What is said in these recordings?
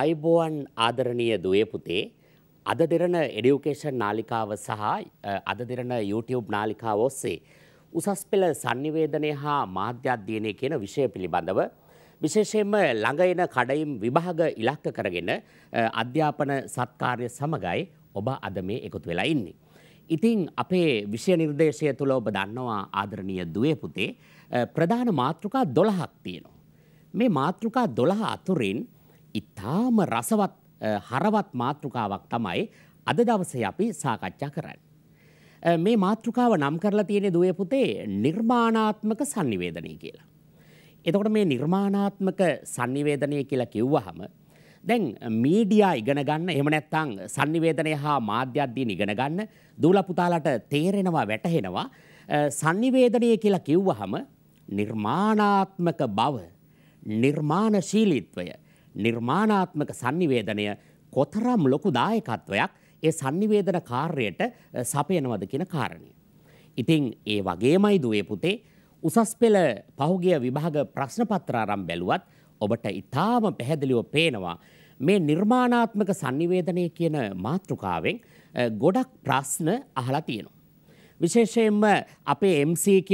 අයිබෝවන් ආදරණීය දුවේ පුතේ අද දෙරන එඩියුකේෂන් නාලිකාව සහ අද දෙරන YouTube නාලිකාව ඔස්සේ උසස් පෙළ sannivedanaya හා මාධ්‍ය අධ්‍යයනය කියන විෂය පිළිබඳව විශේෂයෙන්ම ළඟ එන කඩයිම් විභාග ඉලක්ක කරගෙන අධ්‍යාපන සත්කාර්ය සමගයි ඔබ අද මේ එකතු වෙලා ඉන්නේ. ඉතින් අපේ විෂය නිර්දේශය තුළ ඔබ දන්නවා ආදරණීය දුවේ පුතේ ප්‍රධාන මාතෘකා 12ක් තියෙනවා. මේ මාතෘකා 12 අතුරින් ඉතාම රසවත් හරවත් මාතෘකාවක් තමයි අද දවසේ අපි සාකච්ඡා කරන්න. මේ මාතෘකාව නම් කරලා තියෙන දුවේ පුතේ නිර්මාණාත්මක sannivedanaya කියලා. එතකොට මේ නිර්මාණාත්මක sannivedanaya කියලා කිව්වහම දැන් මීඩියා ඉගෙන ගන්න එහෙම නැත්නම් sannivedanaya හා මාධ්‍යද්දීන් ඉගෙන ගන්න දූල පුතාලට තේරෙනවා වැටහෙනවා sannivedanaya කියලා කිව්වහම නිර්මාණාත්මක බව නිර්මාණශීලීත්වය නිර්මාණාත්මක sannivedanaya කොතරම් ලොකු දායකත්වයක් ඒ sannivedana කාර්යයට සපයනවද කියන කාරණය. ඉතින් ඒ වගේමයි දුවේ පුතේ උසස් පෙළ පහුගිය විභාග ප්‍රශ්න පත්‍ර ආරම්භ බැලුවත් ඔබට ඊටාම පැහැදිලිව පේනවා මේ නිර්මාණාත්මක sannivedanaya කියන මාතෘකාවෙන් ගොඩක් ප්‍රශ්න අහලා තියෙනවා. විශේෂයෙන්ම අපේ MCQ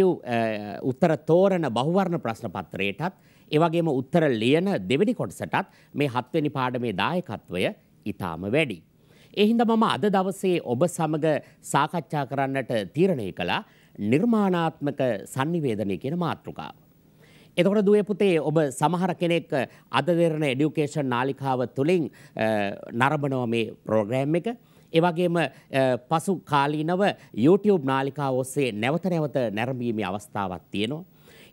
උත්තර තෝරන බහුවර්ණ ප්‍රශ්න පත්‍රයටත් ඒවගේම උත්තර ලියන දෙවැනි කොටසටත් මේ හත්වනි පාඩමේ දායකත්වය ඉතාම වැඩි. එහින්ද මම අද දවසේ ඔබ සමඟ සාකච්ඡා කරන්නට තීරණය කළා නිර්මාණාත්මක සංනිවේදනය කියන මාතෘකාව. එතකොට දුවේ පුතේ ඔබ සමහර කෙනෙක් අද දෙරණ එඩියුකේෂන් නාලිකාව තුළින් නරඹනවා මේ ප්‍රෝග්‍රෑම් එක. ඒවගේම පසු කාලීනව YouTube නාලිකා ඔස්සේ නැවත නැවත නැරඹීමේ අවස්ථාවක් තියෙනවා.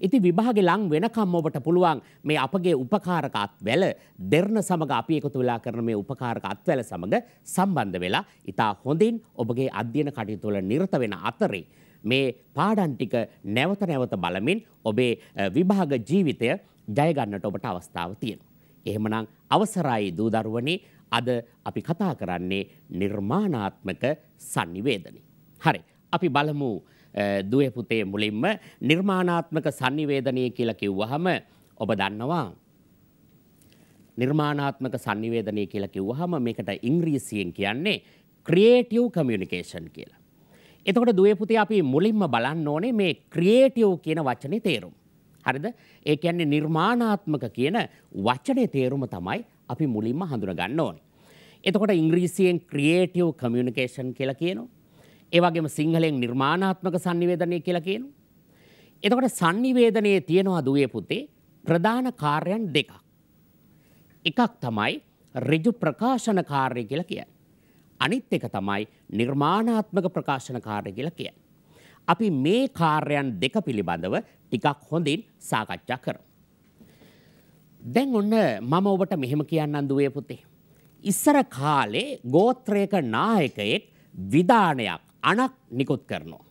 ඉති විභාගෙ ලං වෙනකම් ඔබට පුළුවන් මේ අපගේ උපකාරකත් වැල දෙරණ සමඟ අපි එකතු වෙලා කරන මේ උපකාරක අත්වැල සමඟ සම්බන්ධ වෙලා ඉතා හොඳින් ඔබගේ අධ්‍යන කටයුතුවල නිරත වෙන අතරේ. මේ පාඩන් ටික නැවත නැවත බලමින් ඔබේ විභාග ජීවිතය ජයගන්නට ඔබට අවස්ථාව තියෙන. එහෙමනම් අවසරයි දූදරුවනේ අද අපි කතා කරන්නේ නිර්මාණාත්මක සංනිවේදනි. හරි අපි බලමු දුවේ පුතේ මුලින්ම නිර්මාණාත්මක sannivedanaya කියලා කිව්වහම ඔබ දන්නවා නිර්මාණාත්මක sannivedanaya කියලා කිව්වහම මේකට ඉංග්‍රීසියෙන් කියන්නේ creative communication කියලා. එතකොට දුවේ පුතේ අපි මුලින්ම බලන්න ඕනේ මේ creative කියන වචනේ තේරුම. හරිද? ඒ කියන්නේ නිර්මාණාත්මක කියන වචනේ තේරුම තමයි අපි මුලින්ම හඳුනා ගන්න ඕනේ. එතකොට ඉංග්‍රීසියෙන් creative communication කියලා කියනවා. ඒවගේම සිංහලෙන් නිර්මාණාත්මක සංනිවේදනය කියලා කියනු. එතකොට සංනිවේදනයේ තියෙනවා දුවේ පුතේ ප්‍රධාන කාර්යන් දෙකක්. එකක් තමයි ඍජු ප්‍රකාශන කාර්ය කියලා කියන්නේ. අනිත් එක තමයි නිර්මාණාත්මක ප්‍රකාශන කාර්ය කියලා කියන්නේ. අපි මේ කාර්යයන් දෙක පිළිබඳව ටිකක් හොඳින් සාකච්ඡා කරමු. දැන් ඔන්න මම ඔබට මෙහෙම කියන්නම් දුවේ පුතේ. ඉස්සර කාලේ ගෝත්‍රයක නායකයෙක් විධානයක් අණක් නිකුත් කරනවා.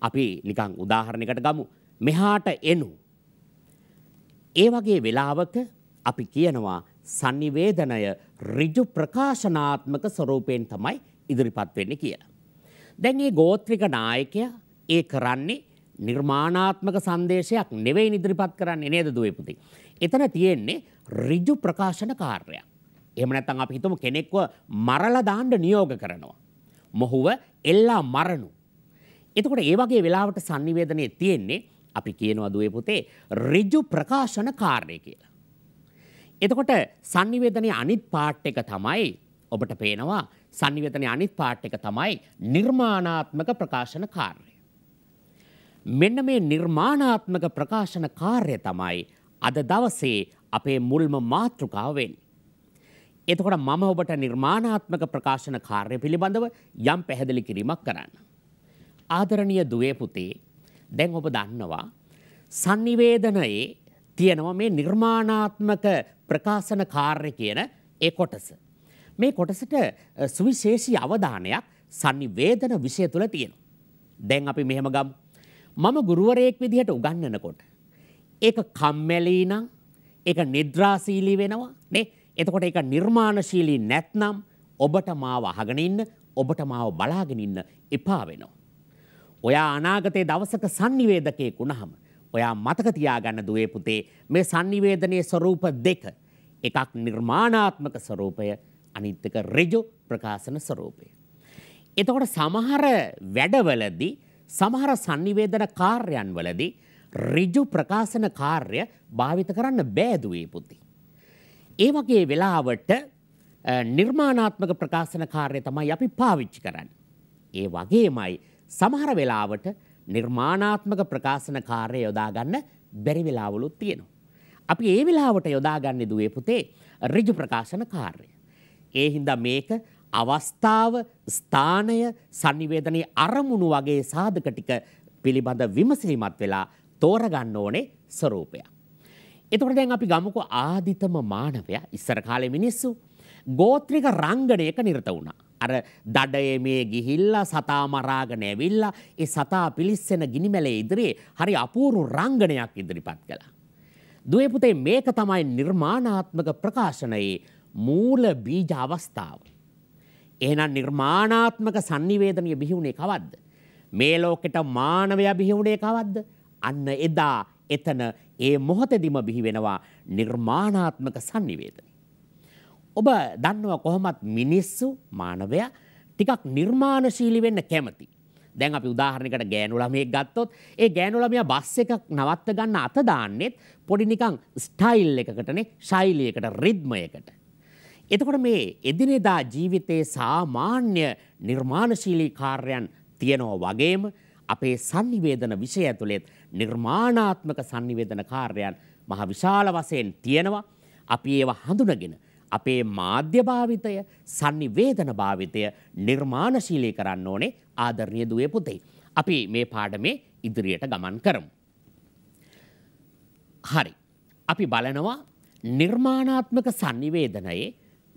අපි නිකං උදාහරණයකට ගමු මෙහාට එනු. ඒ වගේ වෙලාවක අපි කියනවා සංනිවේදනය ඍජු ප්‍රකාශනාත්මක ස්වරූපයෙන් තමයි ඉදිරිපත් වෙන්නේ කියලා. දැන් මේ ගෝත්‍රික නායකයා ඒ කරන්නේ නිර්මාණාත්මක සංදේශයක් නෙවෙයි ඉදිරිපත් කරන්නේ නේද දුවේ පුතේ. එතන තියෙන්නේ ඍජු ප්‍රකාශන කාර්යයක්. එහෙම නැත්නම් අපි හිතමු කෙනෙක්ව මරලා දාන්න නියෝග කරනවා. මොහුව එල්ලා මරණු. එතකොට ඒ වගේ වෙලාවට sannivedanaya තියෙන්නේ අපි කියනවා දුවේ පුතේ ඍජු ප්‍රකාශන කාර්යය කියලා. එතකොට sannivedanaya අනිත් පාට් එක තමයි ඔබට පේනවා sannivedanaya අනිත් පාට් එක තමයි නිර්මාණාත්මක ප්‍රකාශන කාර්යය. මෙන්න මේ නිර්මාණාත්මක ප්‍රකාශන කාර්යය තමයි අද දවසේ අපේ මුල්ම මාතෘකාව වෙන්නේ. එතකොට මම ඔබට නිර්මාණාත්මක ප්‍රකාශන කාර්ය පිළිබඳව යම් පැහැදිලි කිරීමක් කරන්න. ආදරණීය දුවේ පුතේ දැන් ඔබ දන්නවා sannivedanaya තියෙනවා මේ නිර්මාණාත්මක ප්‍රකාශන කාර්ය කියන ඒ කොටස. මේ කොටසට සුවිශේෂී අවධානයක් sannivedana විෂය තුල තියෙනවා. දැන් අපි මෙහෙම ගමු. මම ගුරුවරයෙක් විදිහට උගන්වනකොට ඒක කම්මැලි නම් ඒක නිද්‍රාශීලී වෙනවා නේ එතකොට ඒක නිර්මාණශීලී නැත්නම් ඔබට මාව අහගෙන ඉන්න, ඔබට මාව බලාගෙන ඉන්න එපා වෙනවා. ඔයා අනාගතයේ දවසක sannivedakaye කුණහම ඔයා මතක තියාගන්න දුවේ පුතේ මේ sannivedanයේ ස්වરૂප දෙක. එකක් නිර්මාණාත්මක ස්වરૂපය, අනිත් එක ඍජු ප්‍රකාශන ස්වરૂපය. එතකොට සමහර වැඩවලදී සමහර sannivedana කාර්යයන්වලදී ඍජු ප්‍රකාශන කාර්ය භාවිත කරන්න බෑ දුවේ පුතේ. ඒ වගේ වෙලාවට නිර්මාණාත්මක ප්‍රකාශන කාර්ය තමයි අපි පාවිච්චි කරන්නේ. ඒ වගේමයි සමහර වෙලාවට නිර්මාණාත්මක ප්‍රකාශන කාර්ය යොදා ගන්න බැරි වෙලාවලුත් තියෙනවා. අපි ඒ වෙලාවට යොදාගන්නේ දුවේ පුතේ ඍජු ප්‍රකාශන කාර්ය. ඒ හින්දා මේක අවස්ථාව, ස්ථානය, sannivedanaya අරමුණු වගේ සාධක ටික පිළිබඳ විමසීමත් වෙලා තෝරගන්න ඕනේ ස්වરૂපයක්. එතකොට දැන් අපි ගමුකෝ ආදිතම මානවයා ඉස්සර කාලේ මිනිස්සු ගෝත්‍රික රංගනයක නිරත වුණා. අර දඩයේ මේ ගිහිල්ලා සතා මරාගෙන ඇවිල්ලා ඒ සතා පිලිස්සෙන ගිනිමැලේ ඉදිරියේ හරි අපූරු රංගනයක් ඉදිරිපත් කළා. දුවේ පුතේ මේක තමයි නිර්මාණාත්මක ප්‍රකාශනයේ මූල බීජ අවස්ථාව. එහෙනම් නිර්මාණාත්මක sannivedanaya බිහිුනේ කවද්ද? මේ ලෝකෙට මානවයා බිහිුනේ කවද්ද? අන්න එදා එතන ඒ මොහොතදිම බිහි වෙනවා නිර්මාණාත්මක sannivedana. ඔබ දන්නවා කොහොමත් මිනිස්සු මානවයා ටිකක් නිර්මාණශීලී වෙන්න කැමති. දැන් අපි උදාහරණයකට ගෑනු ළමයෙක් ගත්තොත් ඒ ගෑනු ළමයා බස් එකක් නවත්ත ගන්න අත දාන්නෙත් පොඩි නිකන් ස්ටයිල් එකකටනේ ශෛලියකට රිද්මයකට. එතකොට මේ එදිනෙදා ජීවිතයේ සාමාන්‍ය නිර්මාණශීලී කාර්යයන් තියෙනවා වගේම අපේ sannivedana විෂය ඇතුළේ නිර්මාණාත්මක sannivedana කාර්යයන් මහ විශාල වශයෙන් තියෙනවා. අපි ඒවා හඳුනගෙන අපේ මාධ්‍ය භාවිතය, sannivedana භාවිතය නිර්මාණශීලී කරන්න ඕනේ ආදරණීය දුවේ පුතේ. අපි මේ පාඩමේ ඉදිරියට ගමන් කරමු. හරි. අපි බලනවා නිර්මාණාත්මක sannivedanයේ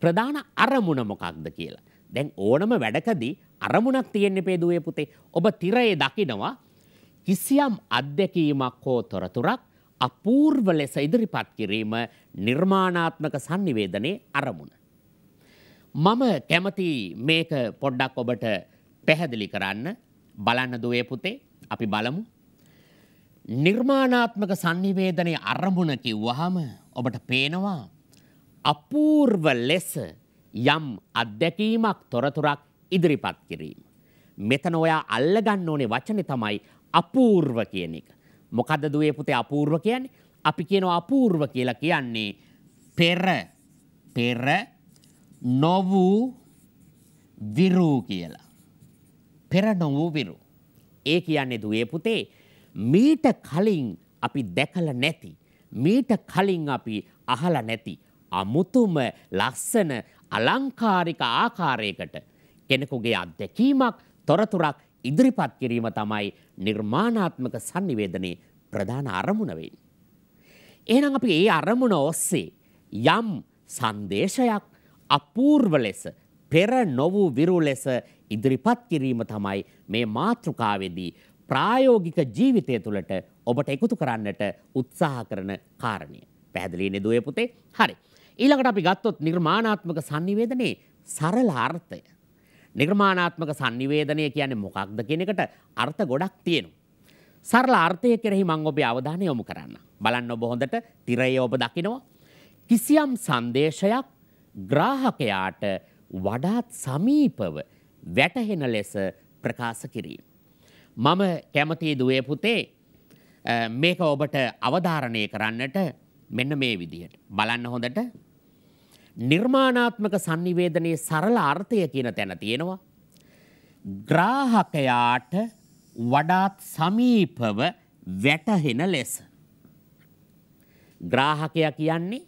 ප්‍රධාන අරමුණ මොකක්ද කියලා. දැන් ඕනම වැඩකදී අරමුණක් තියෙන්න පේදුවේ පුතේ. ඔබ තිරයේ දකිනවා කිසියම් අත්දැකීමක් හෝ තොරතුරක් අපූර්ව ලෙස ඉදිරිපත් කිරීම නිර්මාණාත්මක sannivedanයේ අරමුණ. මම කැමති මේක පොඩ්ඩක් ඔබට පැහැදිලි කරන්න බලන්න දුවේ පුතේ අපි බලමු. නිර්මාණාත්මක sannivedanයේ අරමුණ කිව්වහම ඔබට පේනවා අපූර්ව ලෙස යම් අත්දැකීමක් තොරතුරක් ඉදිරිපත් කිරීම. මෙතන ඔයා අල්ලගන්න ඕනේ වචනේ තමයි අපූර්ව කියන එක. මොකද දුවේ පුතේ අපූර්ව කියන්නේ? අපි කියනවා අපූර්ව කියලා කියන්නේ පෙර පෙර නොවූ විරූ කියලා. පෙර නොවූ විරූ. ඒ කියන්නේ දුවේ පුතේ මීට කලින් අපි දැකලා නැති මීට කලින් අපි අහලා නැති අමුතුම ලස්සන අලංකාරික ආකාරයකට කෙනෙකුගේ අත්දැකීමක් තොරතුරක් ඉදිරිපත් කිරීම තමයි නිර්මාණාත්මක sannivedanයේ ප්‍රධාන අරමුණ වෙන්නේ. එහෙනම් අපි ඒ අරමුණ ඔස්සේ යම් සංදේශයක් අපූර්ව ලෙස පෙර නොවූ විරු ලෙස ඉදිරිපත් කිරීම තමයි මේ මාතෘකාවේදී ප්‍රායෝගික ජීවිතය තුළට ඔබට එකතු කරන්නට උත්සාහ කරන කාරණය. පැහැදිලි නේද ඔය පුතේ? හරි. ඊළඟට අපි ගත්තොත් නිර්මාණාත්මක sannivedanයේ සරල අර්ථය. නිර්මාණාත්මක sannivedanaya කියන්නේ මොකක්ද කියන එකට අර්ථ ගොඩක් තියෙනවා. සරල අර්ථය කෙරෙහි මම ඔබේ අවධානය යොමු කරන්න. බලන්න ඔබ හොඳට තිරයේ ඔබ දකිනවා කිසියම් සංදේශයක් ග්‍රාහකයාට වඩාත් සමීපව වැටහෙන ලෙස ප්‍රකාශ කිරීම. මම කැමතියි දුවේ පුතේ මේක ඔබට අවධාරණය කරන්නට මෙන්න මේ විදිහට. බලන්න හොඳට නිර්මාණාත්මක sannivedanයේ සරල අර්ථය කියන තැන තියෙනවා. ග්‍රාහකයාට වඩාත් සමීපව වැටහෙන ලෙස. ග්‍රාහකයා කියන්නේ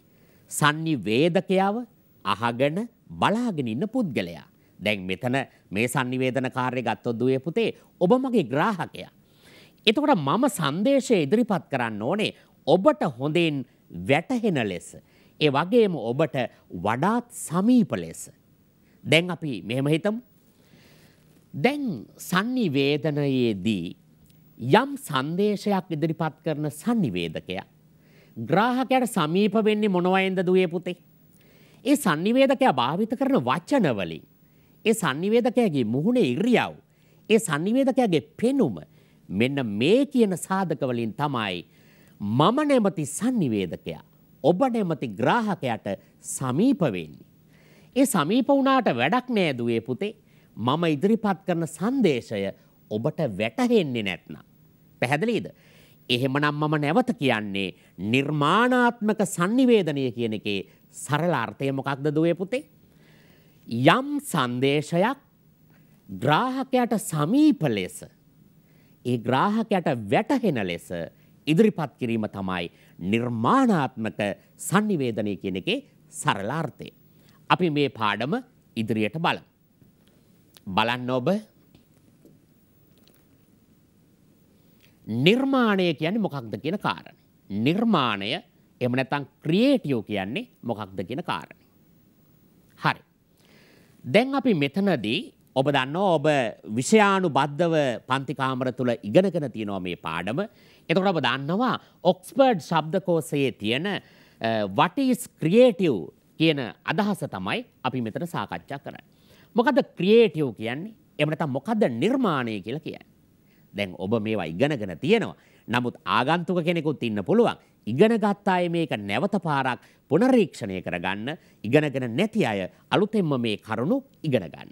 sannivedakayaව අහගෙන බලාගෙන ඉන්න පුද්ගලයා. දැන් මෙතන මේ sannivedana කාර්යය ගත්තොත් දුවේ පුතේ ඔබ මගේ ග්‍රාහකයා. එතකොට මම සංදේශය ඉදිරිපත් කරන්න ඕනේ ඔබට හොඳින් වැටහෙන ලෙස. ඒ වගේම ඔබට වඩාත් සමීප ලෙස. දැන් අපි මෙහෙම හිතමු. දැන් sannivedanaයේදී යම් සංදේශයක් ඉදිරිපත් කරන sannivedakaya ග්‍රාහකයාට සමීප වෙන්නේ මොනවයින්ද දුවේ පුතේ? ඒ sannivedakaya භාවිත කරන වචන වලින් ඒ sannivedakayaගේ මුහුණේ ඉරියව් ඒ sannivedakayaගේ පෙනුම මෙන්න මේ කියන සාධක වලින් තමයි මම නැමති sannivedakaya ඔබ නැමති ග්‍රාහකයට සමීප වෙන්නේ. ඒ සමීප වුණාට වැඩක් නෑ දුවේ පුතේ. මම ඉදිරිපත් කරන සංදේශය ඔබට වැටහෙන්නේ නැත්නම්. පැහැදිලිද? එහෙමනම් මම නැවත කියන්නේ නිර්මාණාත්මක sannivedanaya කියන එකේ සරල අර්ථය මොකක්ද දුවේ පුතේ? යම් සංදේශයක් ග්‍රාහකයට සමීප ලෙස ඒ ග්‍රාහකයට වැටහෙන ලෙස ඉදිරිපත් කිරීම තමයි නිර්මාණාත්මක sannivedanaya කියන එකේ සරලාර්ථය. අපි මේ පාඩම ඉදිරියට බලමු. බලන්න ඔබ නිර්මාණය කියන්නේ මොකක්ද කියන කාරණේ. නිර්මාණය එහෙම නැත්නම් ක්‍රියේටිව් කියන්නේ මොකක්ද කියන කාරණේ. හරි. දැන් අපි මෙතනදී ඔබ දන්නවා ඔබ විෂයානු බද්ධව පන්තිකාමර තුළ ඉගෙනගෙන තියෙනවා මේ පාඩම. එතකොට ඔබ දන්නවා ඔක්ස්පර්ඩ් ශබ්දකෝසයේ තියෙන වටස් ක්‍රියේටව් කියන අදහස තමයි අපි මෙතන සාකච්ඡා කරයි. මොකද ක්‍රියේටව් කියන්නේ එමනත මොකද නිර්මාණය කියලා කියයි. දැන් ඔබ මේවා ඉගෙනගෙන තියෙනවා. නමුත් ආගන්තුක කෙනෙකුත් ඉන්න පුළුවන්. ඉගෙනගත් අය මේක නැවත පාරක් පුනරීක්ෂණය කරගන්න ඉගෙනගෙන නැති අය අලුතෙන්ම මේ කරුණු ඉගෙන ගන්න.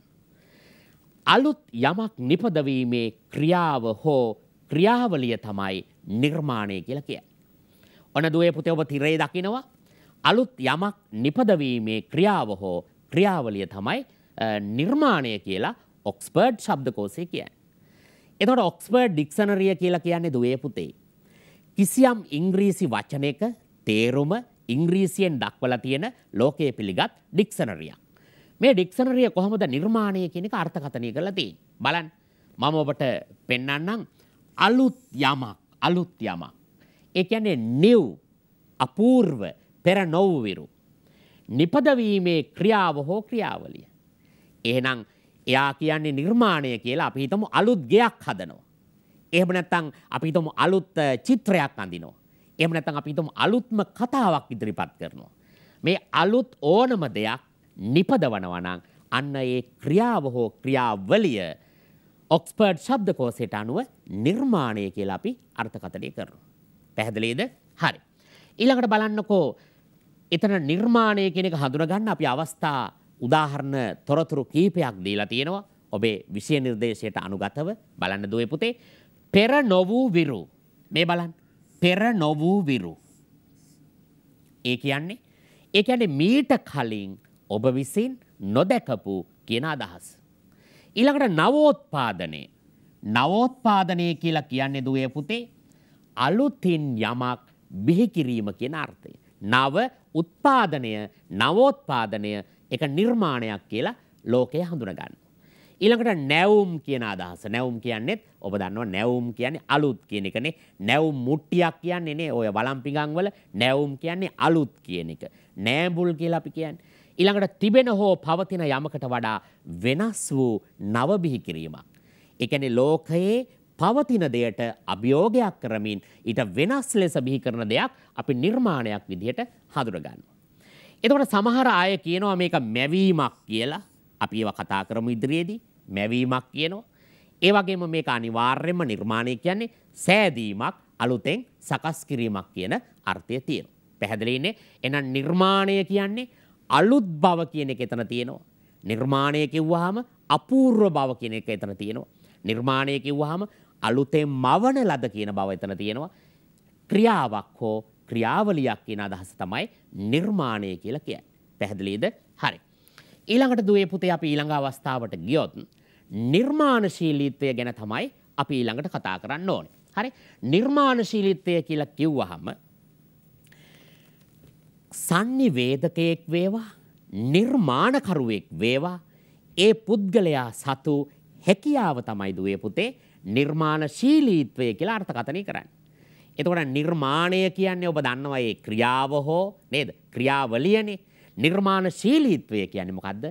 අලුත් යමක් නිපදවීමේ ක්‍රියාව හෝ ක්‍රියාවලිය තමයි නිර්මාණය කියලා කිය. ඔන දුවේ පුතේ ඔබ තිරේ දකිනවා අලුත් යමක් නිපදවීමේ ක්‍රියාව හෝ ක්‍රියාවලිය තමයි නිර්මාණය කියලා ඔක්ස්පර්ඩ් ශබ්දකෝසය කියයි. එතොට ඔක්ස්පර්ඩ් ඩික්ෂනරිය කියලා කියන්නේ දුවේ පුතේ. කිසියම් ඉංග්‍රීසි වචනයක තේරුම ඉංග්‍රීසියෙන් දක්වල තියෙන ලෝකයේ පිළිගත් ඩික්ෂනරියක්. මේ ඩික්ෂනරිය කොහොමද නිර්මාණය කියන එක අර්ථකථනය කරලා තියෙන්නේ. බලන්න මම ඔබට පෙන්වන්නම් අලුත් යමක් අලුත් යමක්. ඒ කියන්නේ new අපූර්ව පෙර නොවුවිරු නිපදවීමේ ක්‍රියාව හෝ ක්‍රියාවලිය. එහෙනම් එයා කියන්නේ නිර්මාණය කියලා අපි හිතමු අලුත් ගෙයක් හදනවා. එහෙම නැත්නම් අපි හිතමු අලුත් චිත්‍රයක් අඳිනවා. එහෙම නැත්නම් අපි හිතමු අලුත්ම කතාවක් ඉදිරිපත් කරනවා. මේ අලුත් ඕනම දෙයක් නිපදවනවා නම් අන්න ඒ ක්‍රියාව හෝ ක්‍රියාවලිය ඔක්ස්පර්ඩ් ශබ්දකෝසයට අනුව නිර්මාණය කියලා අපි අර්ථකථනය කරනවා. පැහැදිලිද? හරි. ඊළඟට බලන්නකෝ එතන නිර්මාණය කියන එක හඳුනගන්න අපි අවස්ථා උදාහරණ තොරතුරු කීපයක් දීලා තියෙනවා. ඔබේ විෂය නිර්දේශයට අනුගතව බලන්න දුවේ පුතේ. පෙර නොවූ විරු. මේ බලන්න. පෙර නොවූ විරු. ඒ කියන්නේ ඒ කියන්නේ මීට කලින් ඔබ විසින් නොදැකපු කියන අදහස්. ඊළඟට නවෝත්පාදනය. නවෝත්පාදනය කියලා කියන්නේ දුවේ පුතේ අලුතින් යමක් බිහි කිරීම කියන අර්ථය. නව උත්පාදනය නවෝත්පාදනය එක නිර්මාණයක් කියලා ලෝකය හඳුනගන්න. ඊළඟට නැවුම් කියන අදහස නැවුම් කියන්නේත් ඔබ දන්නවා නැවුම් කියන්නේ අලුත් කියන එකනේ නැවුම් මුට්ටියක් කියන්නේ නේ ඔය වළම්පිගම් වල නැවුම් කියන්නේ අලුත් කියන එක. නෑඹුල් කියලා අපි කියන්නේ. ඊළඟට තිබෙන හෝ පවතින යමකට වඩා වෙනස් වූ නව බිහි කිරීමක්. ඒ කියන්නේ ලෝකයේ පවතින දෙයට අභියෝගයක් කරමින් ඊට වෙනස් ලෙස බිහි කරන දෙයක් අපි නිර්මාණයක් විදිහට හඳුනගන්නවා. එතකොට සමහර අය කියනවා මේක මැවීමක් කියලා. අපි ඒව කතා කරමු ඉදිරියේදී මැවීමක් කියනවා. ඒ වගේම මේක අනිවාර්යයෙන්ම නිර්මාණය කියන්නේ සෑදීමක් අලුතෙන් සකස් කිරීමක් කියන අර්ථය තියෙනවා. පැහැදිලි ඉන්නේ. එහෙනම් නිර්මාණය කියන්නේ අලුත් බව කියන එක එතන තියෙනවා. නිර්මාණය කිව්වහම අපූර්ව බව කියන එක එතන තියෙනවා. නිර්මාණය කිව්වහම අලුතෙන් මවන ලද කියන බව එතන තියෙනවා. ක්‍රියාවක් හෝ ක්‍රියාවලියක් කියන අදහස තමයි නිර්මාණය කියලා කියන්නේ. පැහැදිලිද? හරි. ඊළඟට දුවේ පුතේ අපි ඊළඟ අවස්ථාවට ගියොත් නිර්මාණශීලීත්වය ගැන තමයි අපි ඊළඟට කතා කරන්න ඕනේ. හරි. නිර්මාණශීලීත්වය කියලා කිව්වහම සංනිවේදකයෙක් වේවා නිර්මාණකරුවෙක් වේවා ඒ පුද්ගලයා සතු හැකියාව තමයි දුවේ පුතේ නිර්මාණශීලීත්වය කියලා අර්ථකථනය කරන්න. එතකොට නිර්මාණය කියන්නේ ඔබ දන්නවා ඒ ක්‍රියාව හෝ නේද ක්‍රියාවලියනේ නිර්මාණශීලීත්වය කියන්නේ මොකද්ද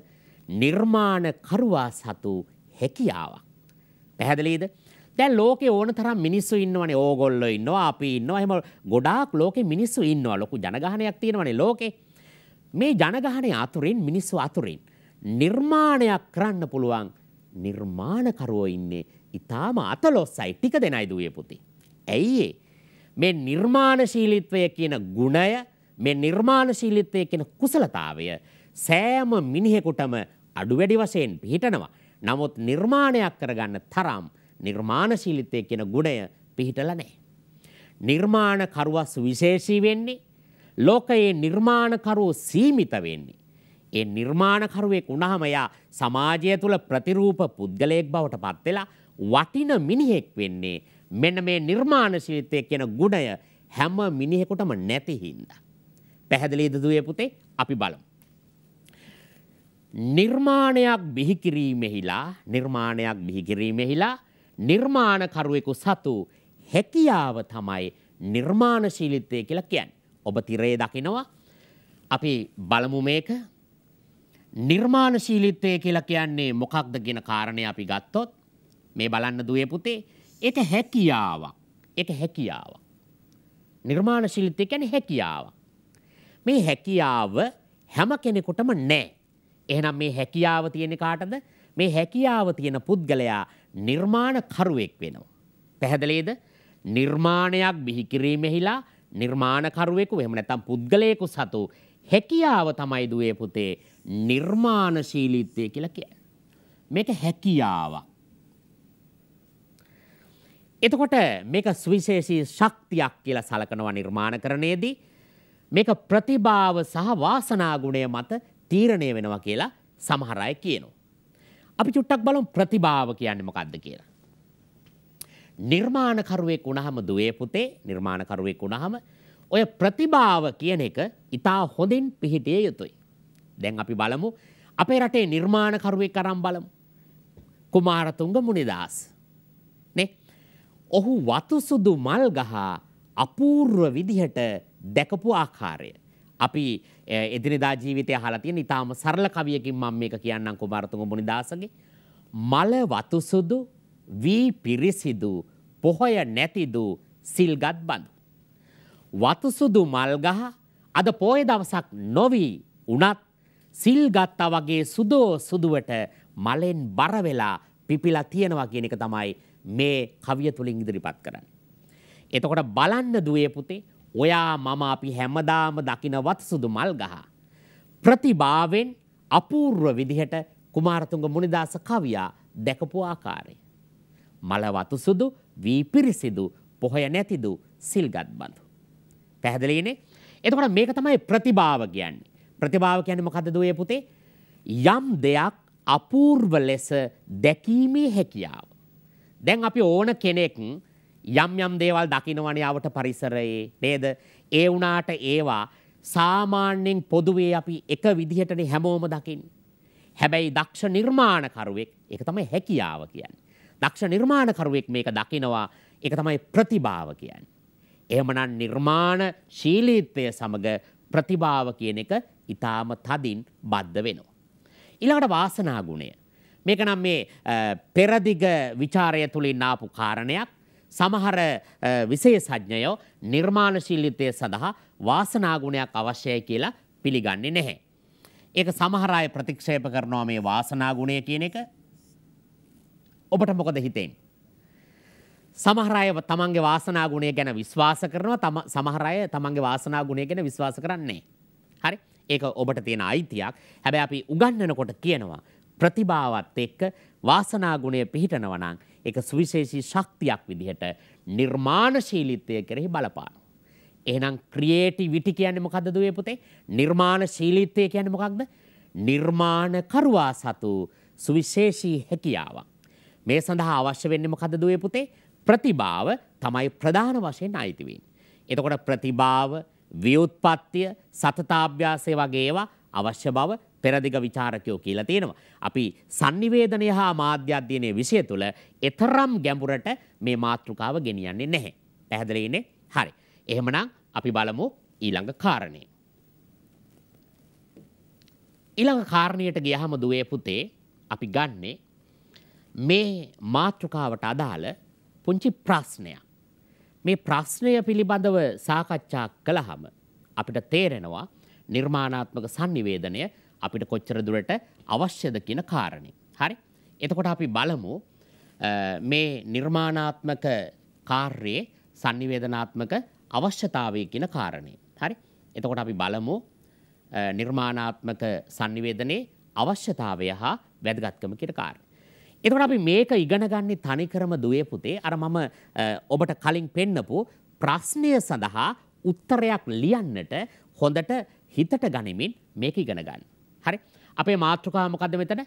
නිර්මාණකරුවා සතු හැකියාවක්. පැහැදිලිද? දැන් ලෝකේ ඕන තරම් මිනිස්සු ඉන්නවනේ ඕගොල්ලෝ ඉන්නවා අපි ඉන්නවා එහෙම ගොඩාක් ලෝකේ මිනිස්සු ඉන්නවා ලොකු ජනගහනයක් තියෙනවනේ ලෝකේ මේ ජනගහනය අතුරින් මිනිස්සු අතුරින් නිර්මාණයක් කරන්න පුළුවන් නිර්මාණකරුවෝ ඉන්නේ ඉතාම අතලොස්සයි ටික දෙනයි දුවේ පුති ඇයි මේ නිර්මාණශීලීත්වය කියන ගුණය මේ නිර්මාණශීලීත්වය කියන කුසලතාවය සෑම මිනිහෙකුටම අඩු වැඩි වශයෙන් පිහිටනවා නමුත් නිර්මාණයක් කරගන්න තරම් නිර්මාණශීලීත්වය කියන ගුණය පිහිටලා නැහැ. නිර්මාණකරුවස් විශේෂී වෙන්නේ ලෝකයේ නිර්මාණකරුවෝ සීමිත වෙන්නේ. ඒ නිර්මාණකරුවෙක් වුණාම එයා සමාජය තුළ ප්‍රතිරූප පුද්ගලයෙක් බවට පත් වෙලා වටින මිනිහෙක් වෙන්නේ මෙන්න මේ නිර්මාණශීලීත්වය කියන ගුණය හැම මිනිහෙකුටම නැති හින්දා. පැහැදිලිද දුවේ පුතේ? අපි බලමු. නිර්මාණයක් බිහි කිරීමෙහිලා නිර්මාණයක් බිහි කිරීමෙහිලා නිර්මාණකරුවෙකු සතු හැකියාව තමයි නිර්මාණශීලිත්වය කියලා කියන්නේ. ඔබ තිරේ දකිනවා අපි බලමු මේක නිර්මාණශීලිත්වය කියලා කියන්නේ මොකක්ද කියන කාරණය අපි ගත්තොත් මේ බලන්න දුවේ පුතේ ඒක හැකියාවක්. ඒක හැකියාවක්. නිර්මාණශීලිත්වය කියන්නේ හැකියාවක්. මේ හැකියාව හැම කෙනෙකුටම නැහැ. එහෙනම් මේ හැකියාව තියෙන කාටද? මේ හැකියාව තියෙන පුද්ගලයා නිර්මාණකරුවෙක් වෙනවා. පැහැදලේද නිර්මාණයක් බිහි කිරීමෙහිලා නිර්මාණකරුවෙකු එහෙම නැත්නම් පුද්ගලයෙකු සතු හැකියාව තමයි දුවේ පුතේ නිර්මාණශීලීත්වය කියලා කියන්නේ. මේක හැකියාවක්. එතකොට මේක සුවිශේෂී ශක්තියක් කියලා සලකනවා නිර්මාණකරණයේදී මේක ප්‍රතිභාව සහ වාසනා ගුණය මත තීරණය වෙනවා කියලා සමහර අය කියනවා. අපි චුට්ටක් බලමු ප්‍රතිභාව කියන්නේ මොකක්ද කියලා. නිර්මාණකරුවෙක් වුණහම දුවේ පුතේ නිර්මාණකරුවෙක් වුණහම ඔය ප්‍රතිභාව කියන එක ඉතා හොඳින් පිහිටිය යුතුයි. දැන් අපි බලමු අපේ රටේ නිර්මාණකරුවෙක් අරන් බලමු. කුමාරතුංග මුනිදාස්. නේ? ඔහු වතු සුදු මල් ගහා අපූර්ව විදිහට දැකපු ආකාරය. අපි එදිනෙදා ජීවිතය හලා තියෙන ඉතාම සරල කවියකින් මම මේක කියන්නම් කුමාරතුංග මුනිදාසගේ මල වතු සුදු වී පිරිසිදු පොහොය නැතිදු සිල්ගත් බඳු වතු සුදු මල් ගහ අද පොය දවසක් නොවි උනත් සිල්ගත්තා වගේ සුදෝ සුදුවට මලෙන් බර වෙලා පිපිලා තියෙනවා කියන එක තමයි මේ කවිය තුලින් ඉදිරිපත් කරන්නේ. එතකොට බලන්න දුවේ පුතේ ඔයා මම අපි හැමදාම දකින වත්සුදු මල් ගහ. ප්‍රතිභාවෙන් අපූර්ව විදිහට කුමාරතුංග මුනිදාස කවියා දැකපු ආකාරය. මල වතුසුදු වී පිරිසිදු පොහොය නැතිදු සිල්ගත් බඳු. පැහැදිලිනේ එතකොට මේක තමයි ප්‍රතිභාව කියන්නේ. ප්‍රතිභාව කියන්නේ මොකද්ද දුවේ පුතේ? යම් දෙයක් අපූර්ව ලෙස දැකීමේ හැකියාව. දැන් අපි ඕන කෙනෙක් යම් යම් දේවල් දකිනවනේ આવට පරිසරයේ නේද? ඒ වුණාට ඒවා සාමාන්‍යයෙන් පොදුවේ අපි එක විදිහටනේ හැමෝම දකින්නේ. හැබැයි දක්ෂ නිර්මාණකරුවෙක් ඒක තමයි හැකියාව කියන්නේ. දක්ෂ නිර්මාණකරුවෙක් මේක දකිනවා ඒක තමයි ප්‍රතිභාව කියන්නේ. එහෙමනම් නිර්මාණ ශීලීත්වය සමග ප්‍රතිභාව කියන එක ඊටාම තදින් බද්ධ වෙනවා. ඊළඟට වාසනා ගුණය. මේක නම් මේ පෙරදිග ਵਿਚාරය තුලින් ආපු කාරණයක්. සමහර විශේෂඥයෝ නිර්මාණශීලීත්වය සඳහා වාසනාගුණයක් අවශ්‍යයි කියලා පිළිගන්නේ නැහැ. ඒක සමහර අය ප්‍රතික්ෂේප කරනවා මේ වාසනාගුණය කියන එක. ඔබට මොකද හිතෙන්නේ? සමහර අය තමන්ගේ වාසනාගුණය ගැන විශ්වාස කරනවා සමහර අය තමන්ගේ වාසනාගුණය ගැන විශ්වාස කරන්නේ හරි? ඒක ඔබට තියෙන අයිතියක්. හැබැයි අපි උගන්වනකොට කියනවා ප්‍රතිභාවත් එක්ක වාසනාගුණය පිහිටනවා නම් ඒක සුවිශේෂී ශක්තියක් විදිහට නිර්මාණශීලීත්වය කෙරෙහි බලපානවා. එහෙනම් ක්‍රියේටිවිටි කියන්නේ මොකද්ද දුවේ පුතේ? නිර්මාණශීලීත්වය කියන්නේ මොකක්ද? නිර්මාණකරුවා සතු සුවිශේෂී හැකියාවක්. මේ සඳහා අවශ්‍ය වෙන්නේ මොකද්ද දුවේ පුතේ? ප්‍රතිභාව තමයි ප්‍රධාන වශයෙන් අයිති වෙන්නේ. එතකොට ප්‍රතිභාව, ව්‍යුත්පත්තිය, සතතාභ්‍යාසය වගේ ඒවා අවශ්‍ය බව පෙරදිග විචාරකයෝ කියලා තියෙනවා. අපි sannivedanaya හා මාධ්‍ය අධ්‍යයනයේ විෂය තුළ එතරම් ගැඹුරට මේ මාතෘකාව ගෙනියන්නේ නැහැ. පැහැදිලි ඉන්නේ? හරි. එහෙමනම් අපි බලමු ඊළඟ කාරණේ. ඊළඟ කාරණයට ගියහම දුවේ පුතේ අපි ගන්නේ මේ මාතෘකාවට අදාළ පුංචි ප්‍රශ්නයක්. මේ ප්‍රශ්නය පිළිබඳව සාකච්ඡා කළහම අපිට තේරෙනවා නිර්මාණාත්මක sannivedanaya අපිට කොච්චර දුරට අවශ්‍යද කියන කාරණේ. හරි. එතකොට අපි බලමු මේ නිර්මාණාත්මක කාර්යයේ sannivedanaatmaka අවශ්‍යතාවය කියන කාරණේ. හරි. එතකොට අපි බලමු නිර්මාණාත්මක sannivedanයේ අවශ්‍යතාවය හා වැදගත්කම කියන කාරණේ. එතකොට අපි මේක ඉගෙන ගන්නේ තනිකරම දුවේ පුතේ අර මම ඔබට කලින් පෙන්නපු ප්‍රශ්නය සඳහා උත්තරයක් ලියන්නට හොඳට හිතට ගනිමින් මේක ඉගෙන ගන්න. හරි අපේ මාතෘකා මොකක්ද මෙතන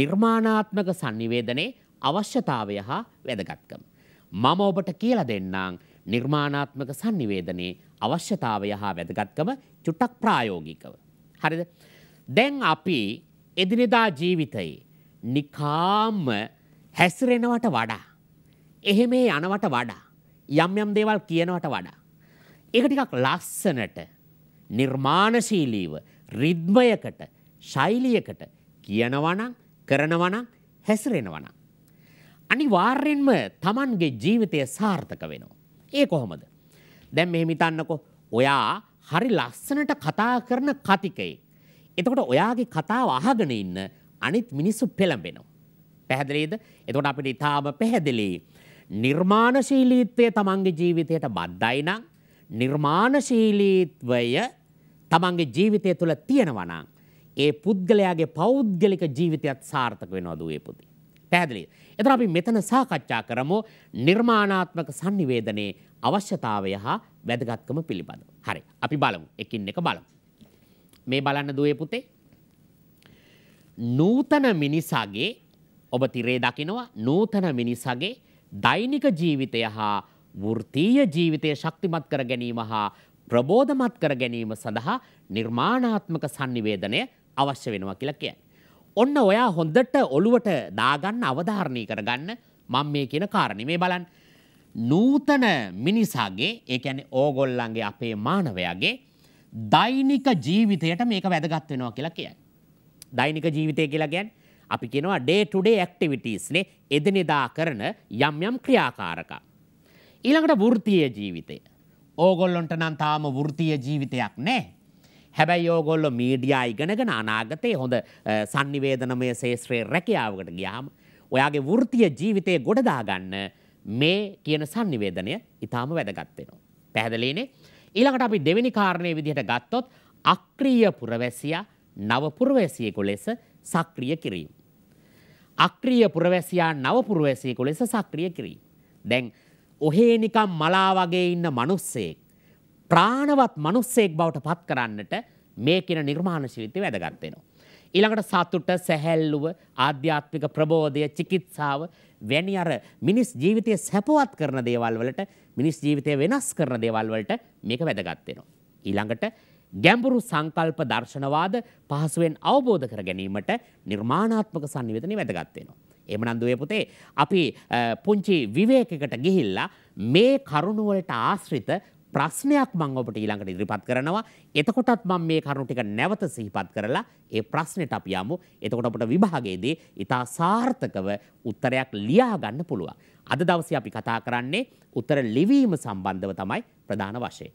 නිර්මාණාත්මක sannivedanaye අවශ්‍යතාවය හා වැදගත්කම මම ඔබට කියලා දෙන්නම් නිර්මාණාත්මක sannivedanaye අවශ්‍යතාවය හා වැදගත්කම චුට්ටක් ප්‍රායෝගිකව හරිද දැන් අපි එදිනෙදා ජීවිතයේ නිකාම්ම හැසිරෙනවට වඩා එහෙම යනවට වඩා යම් යම් දේවල් කියනවට වඩා ඒක ටිකක් ලස්සනට නිර්මාණශීලීව රිද්මයකට ශෛලියකට කියනවනම් කරනවනම් හැසිරෙනවනම්. අනිවාර්යෙන්ම Tamanගේ ජීවිතය සාර්ථක වෙනවා. ඒ කොහොමද? දැන් මෙහෙම හිතන්නකෝ ඔයා හරි ලස්සනට කතා කරන කතිකයෙක්. එතකොට ඔයාගේ කතාව අහගෙන ඉන්න අනිත් මිනිස්සු පෙළඹෙනවා. පැහැදිලිද? එතකොට අපිට ඊටාම පැහැදිලි නිර්මාණශීලීත්වය Tamanගේ ජීවිතයට බද්ධයි නම් නිර්මාණශීලීත්වය තමන්ගේ ජීවිතය තුළ තියෙනවා නම් ඒ පුද්ගලයාගේ පෞද්ගලික ජීවිතයත් සාර්ථක වෙනවද ඒ පුති. පැහැදිලිද? එතන අපි මෙතන සාකච්ඡා කරමු නිර්මාණාත්මක sannivedanයේ අවශ්‍යතාවය හා වැදගත්කම පිළිබඳව. හරි. අපි බලමු. එකින් එක බලමු. මේ බලන්න දුවේ පුතේ. නූතන මිනිසාගේ ඔබ තිරේ දකිනවා නූතන මිනිසාගේ දෛනික ජීවිතය හා වෘත්තීය ජීවිතය ශක්තිමත් කර ගැනීම හා ප්‍රබෝධමත් කර ගැනීම සඳහා නිර්මාණාත්මක sannivedanaya අවශ්‍ය වෙනවා කියලා කියන්නේ. ඔන්න ඔයා හොඳට ඔළුවට දාගන්න අවධාරණය කරගන්න මම මේ කියන කාරණේ මේ බලන්න. නූතන මිනිසාගේ ඒ කියන්නේ ඕගොල්ලන්ගේ අපේ මානවයාගේ දෛනික ජීවිතයට මේක වැදගත් වෙනවා කියලා කියන්නේ. දෛනික ජීවිතය කියලා කියන්නේ අපි කියනවා day to day activities නේ එදිනෙදා කරන යම් යම් ක්‍රියාකාරකම්. ඊළඟට වෘත්තීය ජීවිතය. ඕගොල්ලොන්ට නම් තාම වෘත්තීය ජීවිතයක් නැහැ. හැබැයි ඕගොල්ලො මීඩියා ඉගෙනගෙන අනාගතයේ හොඳ සංනිවේදනමය ශේත්‍රයේ රැකියාවකට ගියාම ඔයාගේ වෘතිය ජීවිතය ගොඩදාගන්න මේ කියන සංනිවේදනය ඉතාම වැදගත් වෙනවා. පැහැදිලිනේ? ඊළඟට අපි දෙවෙනි කාරණේ විදිහට ගත්තොත් අක්‍රීය පුරවැසියා නව පුරවැසියෙකු ලෙස සක්‍රිය කිරීම. අක්‍රීය පුරවැසියා නව පුරවැසියෙකු ලෙස සක්‍රිය කිරීම. දැන් ඔහේ නිකම් මලා වගේ ඉන්න මිනිස්සෙක් ප්‍රාණවත් මනුස්සයෙක් බවට පත් කරන්නට මේ කියන නිර්මාණ ශිල්පය වැදගත් වෙනවා. ඊළඟට සතුට, සැහැල්ලුව, ආධ්‍යාත්මික ප්‍රබෝධය, චිකිත්සාව වැනි අර මිනිස් ජීවිතය සැපවත් කරන දේවල් වලට, මිනිස් ජීවිතය වෙනස් කරන දේවල් වලට මේක වැදගත් වෙනවා. ඊළඟට ගැඹුරු සංකල්ප දර්ශනවාද පහසුවෙන් අවබෝධ කර ගැනීමට නිර්මාණාත්මක සංනිවේදනය වැදගත් වෙනවා. එමනම් දුවේ පුතේ අපි පුංචි විවේකයකට ගිහිල්ලා මේ කරුණ වලට ආශ්‍රිත ප්‍රශ්නයක් මං ඔබට ඊළඟට ඉදිරිපත් කරනවා. එතකොටත් මම මේ කරුණු ටික නැවත සිහිපත් කරලා ඒ ප්‍රශ්නෙට අපි යමු. එතකොට අපට විභාගයේදී ඊටා සාර්ථකව උත්තරයක් ලියා ගන්න පුළුවන්. අද දවසේ අපි කතා කරන්නේ උත්තර ලිවීම සම්බන්ධව තමයි ප්‍රධාන වශයෙන්.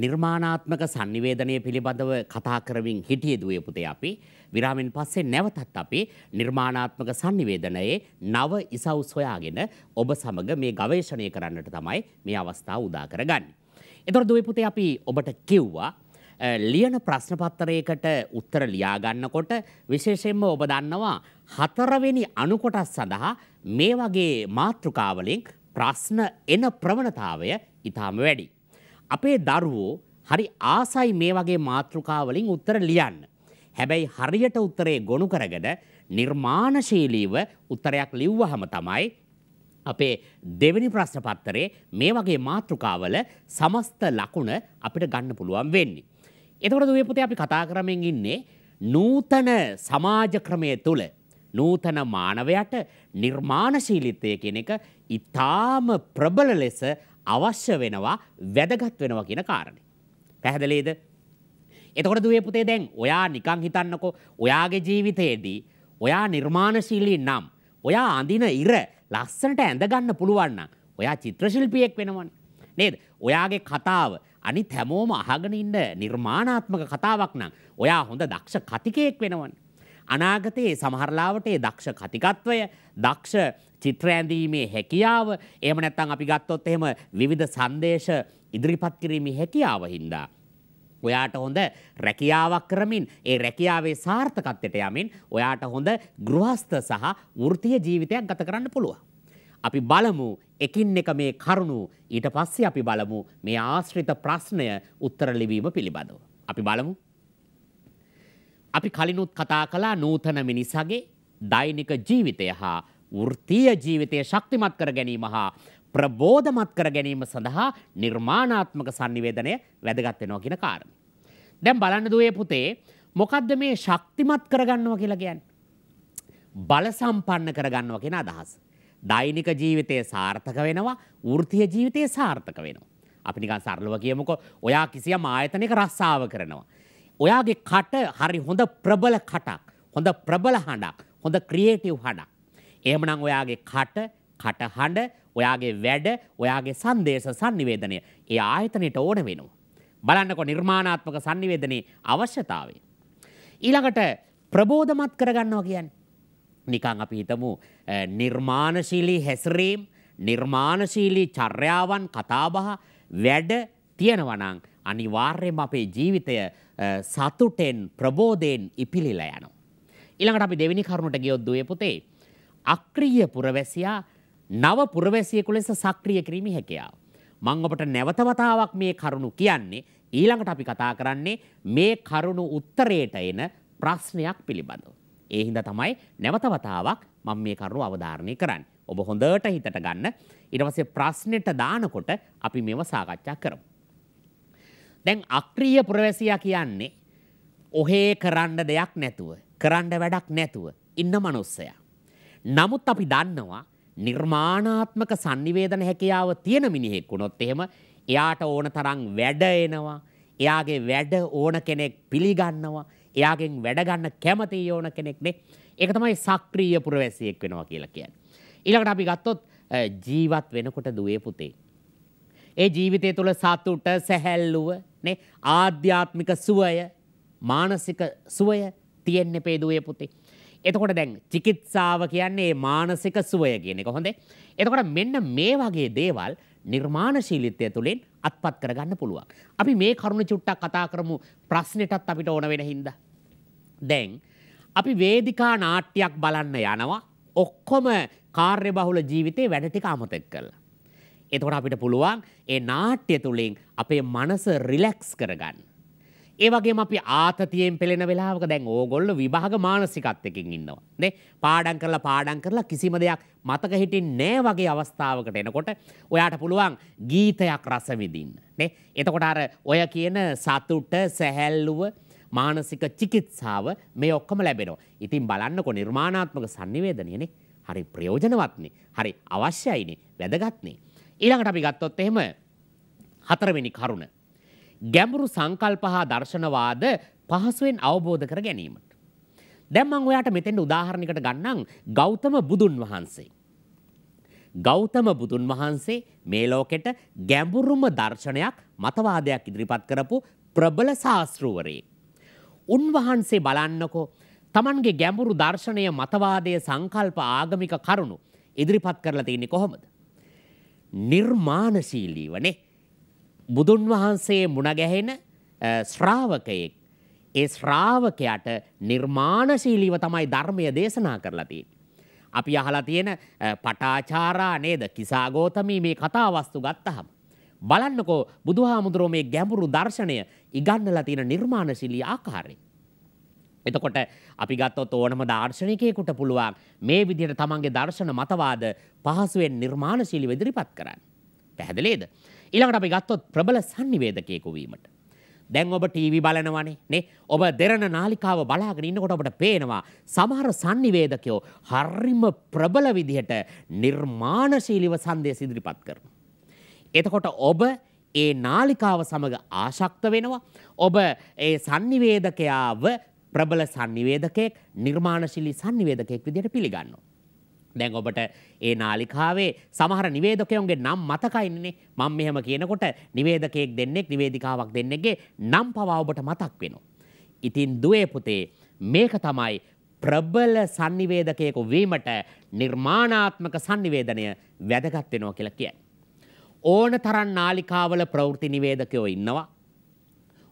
නිර්මාණාත්මක sannivedanaya පිළිබඳව කතා කරමින් හිටියේ දුවේ පුතේ අපි. විරාමෙන් පස්සේ නැවතත් අපි නිර්මාණාත්මක sannivedanයේ නව ඉසව් සොයාගෙන ඔබ සමග මේ ගවේෂණය කරන්නට තමයි මේ අවස්ථාව උදා කරගන්නේ. එතකොට දුවේ පුතේ අපි ඔබට කිව්වා ලියන ප්‍රශ්න පත්තරයකට උත්තර ලියා ගන්නකොට විශේෂයෙන්ම ඔබ දන්නවා හතරවෙනි අනුකොටස් සඳහා මේ වගේ මාතෘකාවලින් ප්‍රශ්න එන ප්‍රවණතාවය ඊටාම වැඩි. අපේ දරුවෝ හරි ආසයි මේ වගේ මාතෘකාවලින් උත්තර ලියන්න. හැබැයි හරියට උත්තරේ ගොනු කරගෙන නිර්මාණශීලීව උත්තරයක් ලිව්වහම තමයි අපේ දෙවෙනි ප්‍රශ්න පත්තරේ මේ වගේ මාතෘකාවල සමස්ත ලකුණ අපිට ගන්න පුළුවන් වෙන්නේ. එතකොට දුවේ පුතේ අපි කතා කරමින් ඉන්නේ නූතන සමාජ ක්‍රමය තුළ නූතන මානවයට නිර්මාණශීලීත්වය කියන එක ඊටාම ප්‍රබල ලෙස අවශ්‍ය වෙනවා වැදගත් වෙනවා කියන කාරණේ. පැහැදිලිද? එතකොට දුවේ පුතේ දැන් ඔයා නිකං හිතන්නකෝ ඔයාගේ ජීවිතයේදී ඔයා නිර්මාණශීලී නම් ඔයා අඳින ඉර ලස්සනට ඇඳගන්න පුළුවන් ඔයා චිත්‍රශිල්පියෙක් වෙනවනේ. නේද? ඔයාගේ කතාව අනිත් හැමෝම අහගෙන ඉන්න නිර්මාණාත්මක කතාවක් නම් ඔයා හොඳ දක්ෂ කතිකයෙක් වෙනවනේ. අනාගතයේ සමහරලාවට ඒ දක්ෂ කතිකත්වය දක්ෂ චිත්‍ර ඇඳීමේ හැකියාව එහෙම නැත්නම් අපි ගත්තොත් එහෙම විවිධ සංදේශ ඉදිරිපත් කිරීමේ හැකියාව හින්දා ඔයාට හොඳ රැකියාවක් කරමින් ඒ රැකියාවේ සාර්ථකත්වයට යමින් ඔයාට හොඳ ගෘහස්ත සහ වෘත්තීය ජීවිතයක් ගත කරන්න පුළුවන්. අපි බලමු එකින් එක මේ කරුණු ඊට පස්සේ අපි බලමු මේ ආශ්‍රිත ප්‍රශ්නය උත්තර ලිවීම පිළිබඳව. අපි බලමු. අපි කලිනුත් කතා කළා නූතන මිනිසගේ දෛනික ජීවිතය හා වෘත්තීය ජීවිතය ශක්තිමත් කර ගැනීම හා ප්‍රබෝධමත් කර ගැනීම සඳහා නිර්මාණාත්මක sannivedanaya වැදගත් වෙනවා කියන කාරණේ. දැන් බලන්න දුවේ පුතේ මොකද්ද මේ ශක්තිමත් කරගන්නවා කියලා කියන්නේ? බල සම්පන්න කරගන්නවා කියන අදහස. දෛනික ජීවිතය සාර්ථක වෙනවා, වෘත්තීය ජීවිතය සාර්ථක වෙනවා. අපි නිකන් සරලව කියමුකෝ ඔයා කිසියම් ආයතනයක රස්සාව කරනවා. ඔයාගේ කට හරි හොඳ ප්‍රබල කටක්, හොඳ ප්‍රබල හඬක්, හොඳ ක්‍රියේටිව් හඬක්. එහෙමනම් ඔයාගේ කට, කටහඬ ඔයාගේ වැඩ ඔයාගේ සංදේශ sannivedanaya ඒ ආයතනයට ඕන වෙනවා. බලන්නකො නිර්මාණාත්මක sannivedanaya අවශ්‍යතාවය. ඊළඟට ප්‍රබෝධමත් කරගන්නවා කියන්නේ නිකන් අපි හිතමු නිර්මාණශීලී හැසිරීම, නිර්මාණශීලී චර්යාවන් කතාබහ වැඩ තියෙනවා නම් අනිවාර්යයෙන්ම අපේ ජීවිතය සතුටෙන් ප්‍රබෝධයෙන් ඉපිලිලා යනවා. ඊළඟට අපි දෙවෙනි කරුණට ගියොත් දුවේ පුතේ අක්‍රීය පුරවැසියා නව පුරවැසියෙකු ලෙස සක්‍රිය කිරීමේ හැකියාව. මං ඔබට නැවත වතාවක් මේ කරුණු කියන්නේ ඊළඟට අපි කතා කරන්නේ මේ කරුණු උත්තරයට එන ප්‍රශ්නයක් පිළිබඳව. ඒ හින්දා තමයි නැවත වතාවක් මම මේ කරුණු අවධාරණය කරන්නේ. ඔබ හොඳට හිතට ගන්න. ඊට පස්සේ ප්‍රශ්නෙට දානකොට අපි මේව සාකච්ඡා කරමු. දැන් අක්‍රීය පුරවැසියා කියන්නේ ඔහේ කරන්න දෙයක් නැතුව, කරන්න වැඩක් නැතුව ඉන්න මනුස්සයා. නමුත් අපි දන්නවා නිර්මාණාත්මක sannivedana හැකියාව තියෙන මිනිහෙක් වුණොත් එහෙම එයාට ඕන තරම් වැඩ එනවා. එයාගේ වැඩ ඕන කෙනෙක් පිළිගන්නවා. එයාගෙන් වැඩ ගන්න කැමති ඕන කෙනෙක් නේ. ඒක තමයි සක්‍රීය පුරවැසියෙක් වෙනවා කියලා කියන්නේ. ඊළඟට අපි ගත්තොත් ජීවත් වෙනකොට දුවේ පුතේ. ඒ ජීවිතය තුළ සතුට, සැහැල්ලුව, නේ ආධ්‍යාත්මික සුවය, මානසික සුවය තියෙන්නේ පේ දුවේ පුතේ. එතකොට දැන් චිකිත්සාව කියන්නේ මානසික සුවය කියන එක හොඳේ. එතකොට මෙන්න මේ වගේ දේවල් නිර්මාණශීලීත්වය තුළින් අත්පත් කරගන්න පුළුවන්. අපි මේ කරුණ චුට්ටක් කතා කරමු ප්‍රශ්නෙටත් අපිට ඕන වෙන හින්දා. දැන් අපි වේදිකා නාට්‍යයක් බලන්න යනවා. ඔක්කොම කාර්යබහුල ජීවිතේ වැඩ ටික අමතක කරලා. එතකොට අපිට පුළුවන් ඒ නාට්‍ය තුළින් අපේ මනස රිලැක්ස් කරගන්න. ඒවගේ අපි ආතතියෙන් පෙළෙන වෙලාවක දැන් ඕගොල්ල විභාග මානසිකත්යකින් ඉන්නවා. නේ පාඩන් කරලා පාඩන් කරලා කිසිම දෙයක් මතක හිටින් නෑ වගේ අවස්ථාවකට එනකොට ඔයාට පුළුවන් ගීතයක් රස විදින්න. නේ එතකොට අර ඔය කියන සතුට සැහැල්ලුව මානසික චිකිත්සාව මේ ඔක්කොම ලැබෙනවා. ඉතින් බලන්නකො නිර්මාණාත්මක sannivedanayeනේ. හරි ප්‍රයෝජනවත්නේ. හරි අවශ්‍යයිනේ. වැදගත්නේ. ඊළඟට අපි ගත්තොත් එහෙම හතරවෙනි කරුණ ගැඹුරු සංකල්ප හා දර්ශනවාද පහසුවෙන් අවබෝධ කර ගැනීමට. දැම්මං ඔයාට මෙතෙන්ට උදාහරණයකට ගන්නම් ගෞතම බුදුන් වහන්සේ. ගෞතම බුදුන් වහන්සේ මේ ලෝකෙට ගැඹුරුම දර්ශනයක් මතවාදයක් ඉදිරිපත් කරපු ප්‍රබල ශාස්තෘවරයෙක්. උන්වහන්සේ බලන්නකෝ තමන්ගේ ගැඹුරු දර්ශනය මතවාදය සංකල්ප ආගමික කරුණු ඉදිරිපත් කරලා තියෙන්නේ කොහොමද? නිර්මාණශීලීවනේ බුදුන් වහන්සේ මුණගැහෙන ශ්‍රාවකයෙක්. ඒ ශ්‍රාවකයාට නිර්මාණශීලීව තමයි ධර්මය දේශනා කරලා තියෙන්නේ. අපි අහලා තියෙන පටාචාරා නේද කිසාගෝතමී මේ කතාවස්තු ගත්තහම. බලන්නකෝ බුදුහාමුදුරුවෝ මේ ගැඹුරු දර්ශනය ඉගන්නලා තියෙන නිර්මාණශීලී ආකාරයෙන්. එතකොට අපි ගත්තොත් ඕනම දාර්ශනිකයෙකුට පුළුවන් මේ විදිහට තමන්ගේ දර්ශන මතවාද පහසුවෙන් නිර්මාණශීලීව ඉදිරිපත් කරන්න. පැහැදිලිද? ඊළඟට අපි ගත්තොත් ප්‍රබල sannivedakayeku වීමට. දැන් ඔබ ටීවී බලනවනේ නේ ඔබ දෙරණ නාලිකාව බලාගෙන ඉන්නකොට ඔබට පේනවා සමහර sannivedakayo හරිම ප්‍රබල විදිහට නිර්මාණශීලීව සංදේශ ඉදිරිපත් කරනවා. එතකොට ඔබ ඒ නාලිකාව සමග ආශක්ත වෙනවා. ඔබ ඒ sannivedakayaව ප්‍රබල sannivedakayeක් නිර්මාණශීලී sannivedakayeක් විදිහට පිළිගන්නවා. දැන් ඔබට ඒ නාලිකාවේ සමහර නිවේදකයන්ගේ නම් මතකයින්නේ මම මෙහෙම කියනකොට නිවේදකයෙක් දෙන්නෙක් නිවේදිකාවක් දෙන්නෙක්ගේ නම් පවා ඔබට මතක් වෙනවා. ඉතින් දුවේ පුතේ මේක තමයි ප්‍රබල sannivedakayeku වීමට නිර්මාණාත්මක sannivedanaya වැදගත් වෙනවා කියලා කියන්නේ. ඕන තරම් නාලිකාවල ප්‍රවෘත්ති නිවේදකයෝ ඉන්නවා.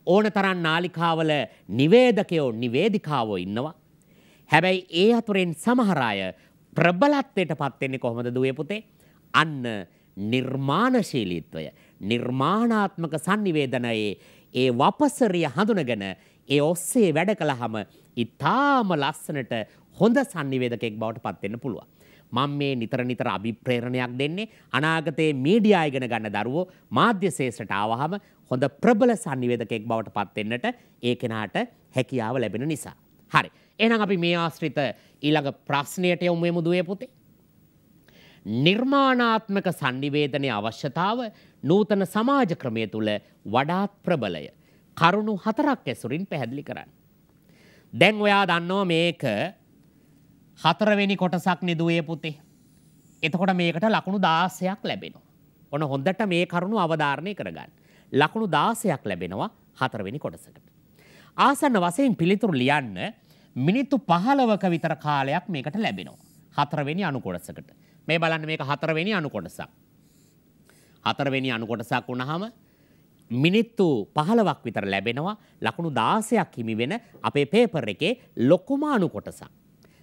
ඕන තරම් නාලිකාවල නිවේදකයෝ නිවේදිකාවෝ ඉන්නවා. හැබැයි ඒ අතුරෙන් සමහර අය ප්‍රබලත්වයට පත් වෙන්නේ කොහොමද දුවේ පුතේ? අන්න නිර්මාණශීලීත්වය නිර්මාණාත්මක sannivedanයේ ඒ වපසරිය හඳුනගෙන ඒ ඔස්සේ වැඩ කළාම ඊටාම ලස්සනට හොඳ sannivedakෙක් බවට පත් වෙන්න පුළුවන්. මම මේ නිතර නිතර අභිප්‍රේරණයක් දෙන්නේ අනාගතයේ මීඩියා ඉගෙන ගන්න දරුවෝ මාධ්‍ය ශේෂ්ඨට ආවහම හොඳ ප්‍රබල sannivedakෙක් බවට පත් වෙන්නට ඒ කෙනාට හැකියාව ලැබෙන නිසා. හරි. එනම් අපි මේ ආශ්‍රිත ඊළඟ ප්‍රශ්නයට යොමු මුදුවේ පුතේ. නිර්මාණාත්මක සංනිවේදනය අවශ්‍යතාව නූතන සමාජ ක්‍රමය තුළ වඩාත් ප්‍රබලය. කරුණු හතරක් ඇසුරින් පැහැදිලි කරන්න. දැන් ඔයා දන්නෝ මේක හතරවෙනි කොටසක් නිදුවේ පුතේ. එතකොට මේකට ලකුණු දාසයක් ලැබෙනවා. ඔන හොඳට මේ කරුණු අවධාරණය කරගන්න. ලකුණු දාසයක් ලැබෙනවා හතරවෙනි කොටසකට. ආසන්න වසයෙන් පිළිතුරු ලියන්න මිනිත්තු පහලවක විතර කාලයක් මේකට ලැබෙනවා. හතරවෙනි අනුකොඩසකට. මේ බලන්න මේක හතරවෙනි අනුකොඩසක්. හතරවෙනි අනුකොටසක් වුණහම මිනිත්තු පහලවක් විතර ලැබෙනවා ලකුණු දාසයක් හිමි වෙන අපේ පේපර් එකේ ලොකුම අනුකොටසක්.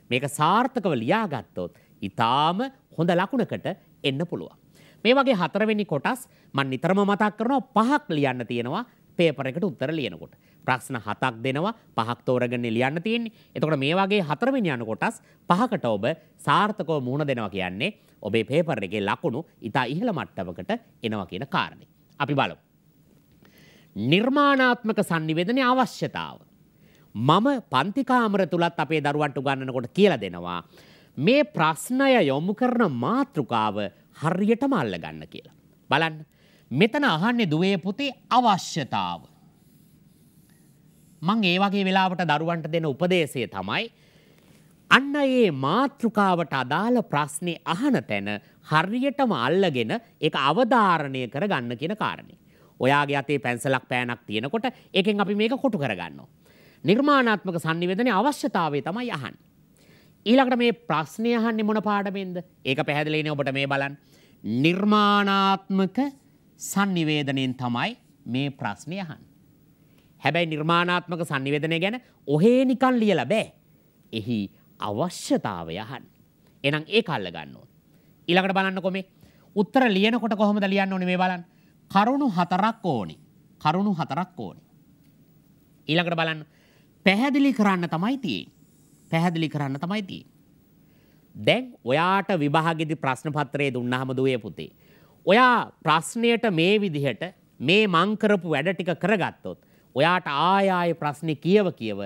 මේක සාර්ථකව ලියාගත්තොත් ඉතාම හොඳ ලකුණකට එන්න පුළුවන්. මේ වගේ හතරවෙනි කොටස් මන් නිතරම මතක් කරනවා පහක් ලියන්න තියෙනවා පේපර් එකට උත්තර ලියනකොට. ප්‍රශ්න හතක් දෙනවා පහක් තෝරගෙන ලියන්න තියෙන්නේ. එතකොට මේ වගේ හතරවෙනි අනු කොටස් පහකට ඔබ සාර්ථකව මුහුණ දෙනවා කියන්නේ ඔබේ පේපර් එකේ ලකුණු ඉතා ඉහළ මට්ටමකට එනවා කියන කාරණේ. අපි බලමු. නිර්මාණාත්මක sannivedanaye අවශ්‍යතාව. මම පන්ති කාමර තුලත් අපේ දරුවන්ට උගන්වනකොට කියලා දෙනවා මේ ප්‍රශ්නය යොමු කරන මාතෘකාව හරියටම අල්ලගන්න කියලා. බලන්න. මෙතන අහන්නේ දුවේ පුතේ අවශ්‍යතාව. මං ඒ වගේ වෙලාවට දරුවන්ට දෙන උපදේශය තමයි අන්න ඒ මාතෘකාවට අදාළ ප්‍රශ්නේ අහන තැන හරියටම අල්ලගෙන ඒක අවධාරණය කර ගන්න කියන කාරණේ. ඔයාගේ අතේ පැන්සලක් පෑනක් තියෙනකොට ඒකෙන් අපි මේක කොටු කරගන්නවා. නිර්මාණාත්මක sannivedanaye අවශ්‍යතාවය තමයි අහන්නේ. ඊළඟට මේ ප්‍රශ්නේ අහන්නේ මොන පාඩමෙන්ද? ඒක පැහැදිලිනේ ඔබට මේ බලන්න. නිර්මාණාත්මක sannivedanයෙන් තමයි මේ ප්‍රශ්නේ අහන්නේ. හැබැයි නිර්මාණාත්මක sannivedanaya ගැන ඔහේ නිකන් ලියලා බෑ. එහි අවශ්‍යතාවය අහන්න. එහෙනම් ඒක අල්ල ගන්න ඕන. ඊළඟට බලන්නකො මේ උත්තර ලියනකොට කොහොමද ලියන්න ඕනේ මේ බලන්න. කරුණු හතරක් ඕනේ. කරුණු හතරක් ඕනේ. ඊළඟට බලන්න පැහැදිලි කරන්න තමයි තියෙන්නේ. පැහැදිලි කරන්න තමයි තියෙන්නේ. දැන් ඔයාට විභාගෙදි ප්‍රශ්න පත්‍රය දුන්නාම දුවේ පුතේ. ඔයා ප්‍රශ්නයට මේ විදිහට මේ මං කරපු වැඩ ටික කරගත්තොත් ඔයාට ආයාය ප්‍රශ්නේ කියව කියව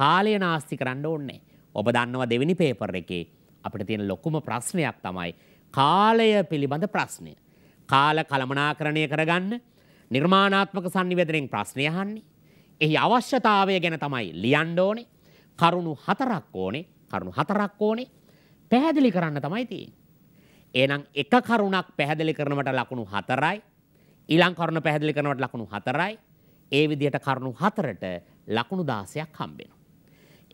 කාලය නාස්ති කරන්න ඕනේ. ඔබ දන්නවා දෙවෙනි පේපර් එකේ අපිට තියෙන ලොකුම ප්‍රශ්නයක් තමයි කාලය පිළිබඳ ප්‍රශ්නය. කාල කළමනාකරණය කරගන්න නිර්මාණාත්මක සංනිවේදනයෙන් ප්‍රශ්නය අහන්නේ. එහි අවශ්‍යතාවය ගැන තමයි ලියන්න ඕනේ. කරුණු හතරක් ඕනේ. කරුණු හතරක් ඕනේ. පැහැදිලි කරන්න තමයි තියෙන්නේ. එහෙනම් එක කරුණක් පැහැදිලි කරනවට ලකුණු හතරයි. ඊළඟ කරුණ පැහැදිලි කරනවට ලකුණු හතරයි. ඒ විදිහට කරුණු හතරට ලකුණු 16ක් හම්බෙනවා.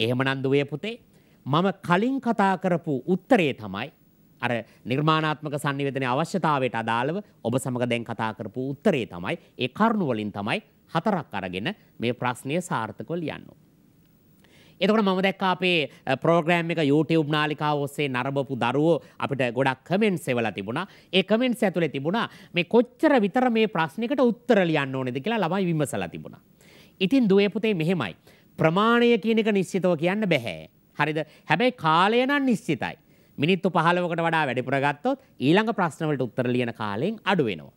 එහෙමනම් දුවේ පුතේ මම කලින් කතා කරපු උත්තරේ තමයි අර නිර්මාණාත්මක sannivedanaye අවශ්‍යතාවයට අදාළව ඔබ සමග දැන් කතා කරපු උත්තරේ තමයි ඒ කරුණු වලින් තමයි හතරක් අරගෙන මේ ප්‍රශ්නය සාර්ථකව ලියන්න ඕනේ. එතකොට මම දැක්ක අපේ ප්‍රෝග්‍රෑම් එක YouTube නාලිකාව ඔස්සේ නරඹපු දරුවෝ අපිට ගොඩක් කමෙන්ට්ස් එවලා තිබුණා. ඒ කමෙන්ට්ස් ඇතුලේ තිබුණා මේ කොච්චර විතර මේ ප්‍රශ්නෙකට උත්තර ලියන්න ඕනේද කියලා ළමයි විමසලා තිබුණා. ඉතින් දුවේ පුතේ මෙහෙමයි. ප්‍රමාණය කියන එක නිශ්චිතව කියන්න බෑ. හරිද? හැබැයි කාලය නම් නිශ්චිතයි. මිනිත්තු පහලවකට වඩා වැඩිපුර ගත්තොත් ඊළඟ ප්‍රශ්නවලට උත්තර ලියන කාලයෙන් අඩු වෙනවා.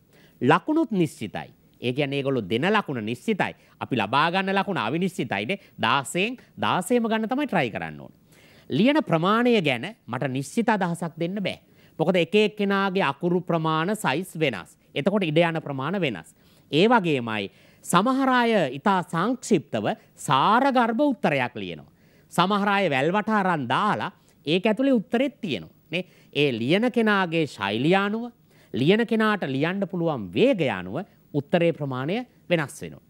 ලකුණුත් නිශ්චිතයි. ඒ කියන්නේ ඒගොල්ලෝ දෙන ලකුණ නිශ්චිතයි. අපි ලබා ගන්න ලකුණ අවිනිශ්චිතයිනේ. 16න් 16ම ගන්න තමයි try කරන්න ඕනේ. ලියන ප්‍රමාණය ගැන මට නිශ්චිත අදහසක් දෙන්න බෑ. මොකද එක එක්කෙනාගේ අකුරු ප්‍රමාණ සයිස් වෙනස්. එතකොට ඉඩ යන ප්‍රමාණ වෙනස්. ඒ වගේමයි සමහර අය ඊටා සංක්ෂිප්තව සාරගර්භ උත්තරයක් ලියනවා. සමහර අය වැල්වට අරන් දාලා ඒක ඇතුලේ උත්තරෙත් තියෙනවා. නේ ඒ ලියන කෙනාගේ ශෛලිය අනුව ලියන කෙනාට ලියන්න පුළුවන් වේගය අනුව උත්තරේ ප්‍රමාණය වෙනස් වෙනවා.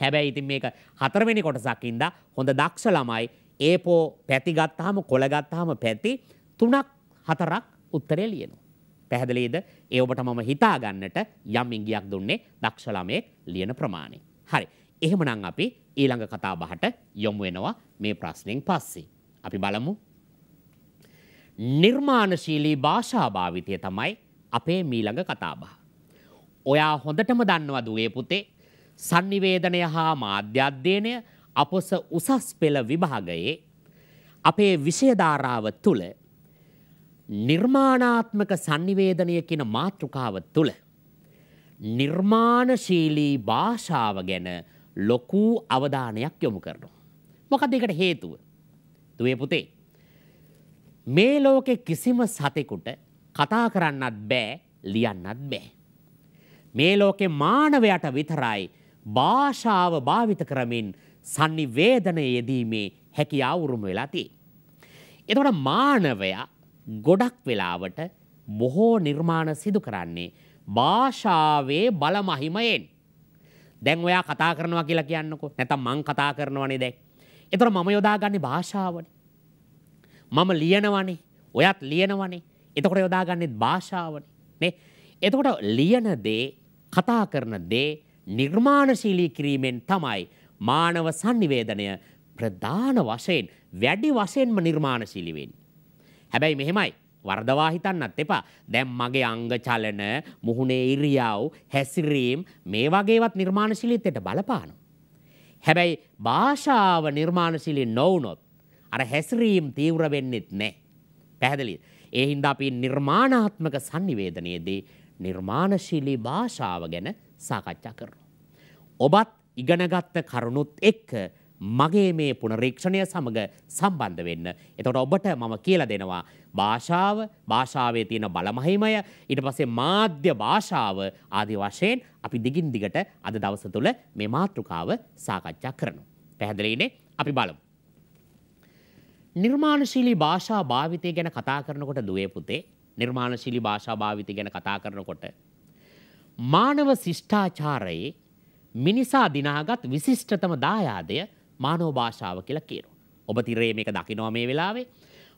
හැබැයි ඉතින් මේක හතරවෙනි කොටසක් ඉඳා හොඳ දක්ෂ ළමයි ඒපෝ පැති ගත්තාම කොළ ගත්තාම පැති තුනක් හතරක් උත්තරේ ලියනවා. පැහැදිලිද? ඒ ඔබට මම හිතා ගන්නට යම් ඉඟියක් දුන්නේ දක්ෂ ළමයේ ලියන ප්‍රමාණය. හරි. එහෙමනම් අපි ඊළඟ කතා බහට යොමු වෙනවා මේ ප්‍රශ්نين පස්සේ. අපි බලමු. නිර්මාණශීලී භාෂා භාවිතය තමයි අපේ මීළඟ කතාබහ. ඔයා හොඳටම දන්නවා දුවේ පුතේ sannivedanaya හා මාධ්‍ය අධ්‍යයනය අපොස උසස් පෙළ විභාගයේ අපේ විෂය ධාරාව තුල නිර්මාණාත්මක sannivedanaya කියන මාතෘකාව තුල නිර්මාණශීලී භාෂාව ගැන ලොකු අවධානයක් යොමු කරනවා. මොකද ඒකට හේතුව? දුවේ පුතේ මේ ලෝකේ කිසිම සතෙකුට කතා කරන්නත් බෑ ලියන්නත් බෑ. මේ ලෝකේ මානවයාට විතරයි භාෂාව භාවිත කරමින් sannivedanaya යෙදීමේ හැකියාව උරුම වෙලා තියෙන්නේ. එතකොට මානවයා ගොඩක් වෙලාවට බොහෝ නිර්මාණ සිදු කරන්නේ භාෂාවේ බලමහිමයෙන්. දැන් ඔයා කතා කරනවා කියලා කියන්නකෝ. නැත්නම් මං කතා කරනවනේ දැන්. එතකොට මම යොදාගන්නේ භාෂාවනේ. මම ලියනවනේ. ඔයත් ලියනවනේ. එතකොට යොදාගන්නේ භාෂාවනේ. නේ? එතකොට ලියන දේ කතා කරන දේ නිර්මාණශීලී කිරීමෙන් තමයි මානව sannivedanaya ප්‍රධාන වශයෙන් වැඩි වශයෙන්ම නිර්මාණශීලී වෙන්නේ. හැබැයි මෙහෙමයි වරදවා හිතන්නත් එපා. දැන් මගේ අංග චලන, මුහුණේ ඉරියව්, හැසිරීම මේ වගේවත් නිර්මාණශීලීත්වයට බලපානවා. හැබැයි භාෂාව නිර්මාණශීලී නොවුනොත් අර හැසිරීම තීව්‍ර වෙන්නේත් නැහැ. පැහැදිලිද? ඒ හින්දා අපි නිර්මාණාත්මක sannivedanayේදී නිර්මාණශීලී භාෂාව ගැන සාකච්ඡා කරනවා. ඔබත් ඉගෙනගත්ත කරුණුත් එක්ක මගේ මේ පුනරීක්ෂණය සමඟ සම්බන්ධ වෙන්න. එතකොට ඔබට මම කියලා දෙනවා භාෂාව භාෂාවේ තියෙන බලමහිමය ඊට පස්සේ මාධ්‍ය භාෂාව ආදි වශයෙන් අපි දිගින් දිගට අද දවස තුළ මේ මාතෘකාව සාකච්ඡා කරනවා. පැහැදිලිනේ අපි බලමු. නිර්මාණශීලී භාෂා භාවිතය ගැන කතා කරනකොට දුවේ පුතේ නිර්මාණශීලී භාෂා භාවිතය ගැන කතා කරනකොට මානව ශිෂ්ටාචාරයේ මිනිසා දිනාගත් විශිෂ්ටතම දායාදය මානව භාෂාව කියලා කියනවා. ඔබ තිරේ මේක දකිනවා මේ වෙලාවේ.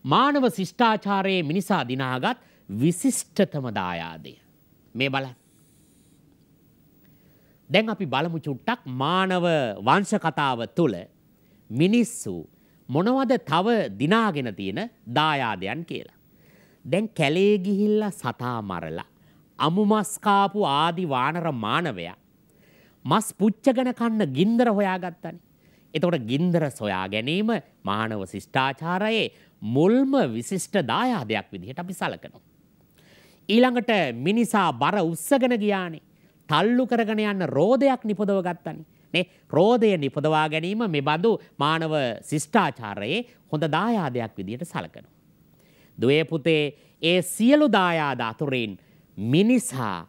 මානව ශිෂ්ටාචාරයේ මිනිසා දිනාගත් විශිෂ්ටතම දායාදය. මේ බලන්න. දැන් අපි බලමු චුට්ටක් මානව වංශ කතාව තුළ මිනිස්සු මොනවද තව දිනාගෙන තියෙන දායාදයන් කියලා. දැන් කැලේ ගිහිල්ලා සතා මරලා අමු මස් කාපු ආදි වානර මානවයා මස් පුච්චගෙන කන්න ගින්දර හොයාගත්තනේ. එතකොට ගින්දර සොයා ගැනීම මානව ශිෂ්ටාචාරයේ මුල්ම විශිෂ්ට දායාදයක් විදිහට අපි සලකනවා. ඊළඟට මිනිසා බර උස්සගෙන ගියානේ. තල්ලු කරගෙන යන්න රෝදයක් නිපදව ගත්තනේ. නේ රෝදය නිපදවා ගැනීම මේ බඳු මානව ශිෂ්ටාචාරයේ හොඳ දායාදයක් විදිහට සලකනවා. දුවේ පුතේ ඒ සියලු දායාද අතුරින් මිනිසා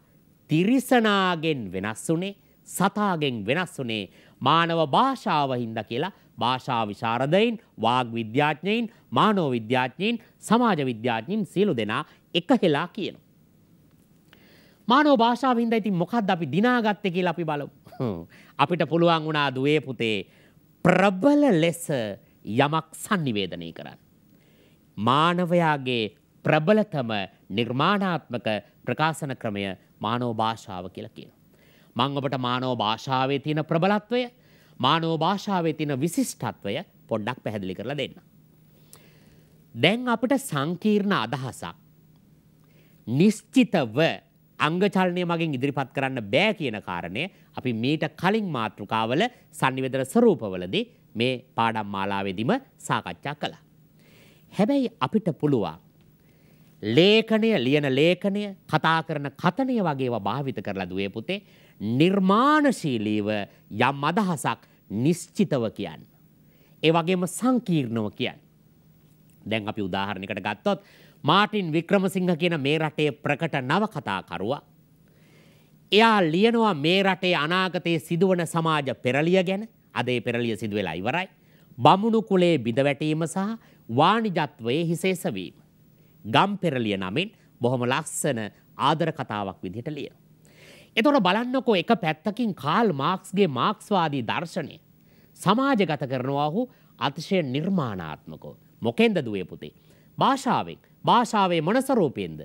තිරිසනාගෙන් වෙනස් වුනේ සතාගෙන් වෙනස් වුනේ මානව භාෂාව හින්දා කියලා භාෂා විශාරදයින් වාග් විද්‍යාඥයින් මානව විද්‍යාඥයින් සමාජ විද්‍යාඥයින් සියලු දෙනා එකහෙලා කියනවා. මානව භාෂාව හින්දා ඉතින් මොකද්ද අපි දිනාගත්තේ කියලා අපි බලමු. අපිට පුළුවන් වුණා දුවේ පුතේ ප්‍රබල ලෙස යමක් sannivedanaya කරන්න. මානවයාගේ ප්‍රබලතම නිර්මාණාත්මක ප්‍රකාශන ක්‍රමය මානව භාෂාව කියලා කියනවා. මං ඔබට මානව භාෂාවේ තියෙන ප්‍රබලත්වය, මානව භාෂාවේ තියෙන විශිෂ්ටත්වය පොඩ්ඩක් පැහැදිලි කරලා දෙන්න. දැන් අපිට සංකීර්ණ අදහසක් නිශ්චිතව අංගචලනය මගින් ඉදිරිපත් කරන්න බෑ කියන කාරණය අපි මීට කලින් මාතෘකාවල සංනිවේදන ස්වරූපවලදී මේ පාඩම් මාලාවේදීම සාකච්ඡා කළා. හැබැයි අපිට පුළුවන් ලේඛනය ලියන ලේඛනය කතා කරන කතනය වගේවා භාවිත කරලා දුවේ පුතේ නිර්මාණශීලීව යම් අදහසක් නිශ්චිතව කියන්න. ඒ වගේම සංකීර්ණව කියන්න. දැන් අපි උදාහරණයකට ගත්තොත් මාටින් වික්‍රමසිංහ කියන මේ රටේ ප්‍රකට නවකතාකරුවා. එයා ලියනවා මේ රටේ අනාගතයේ සිදුවන සමාජ පෙරලිය ගැන අදේ පෙරලිය සිදුවෙලා ඉවරයි. බමුණු කුලේ බිඳවැටීම සහ වාණිජත්වයේ හිසේසවීම. ගම් පෙරලිය නමින් බොහොම ලස්සන ආදර කතාවක් විදිහට ලිය. එතොට බලන්නකෝ එක පැත්තකින් කාල් මාක්ස්ගේ මාක්ස්වාදී දර්ශනය. සමාජගත කරනවාහු අතිශය නිර්මාණාත්මකෝ. මොකෙන්ද දුවේ පුතේ. භාෂාවෙන් භාෂාවේ මොනසරූපයෙන්ද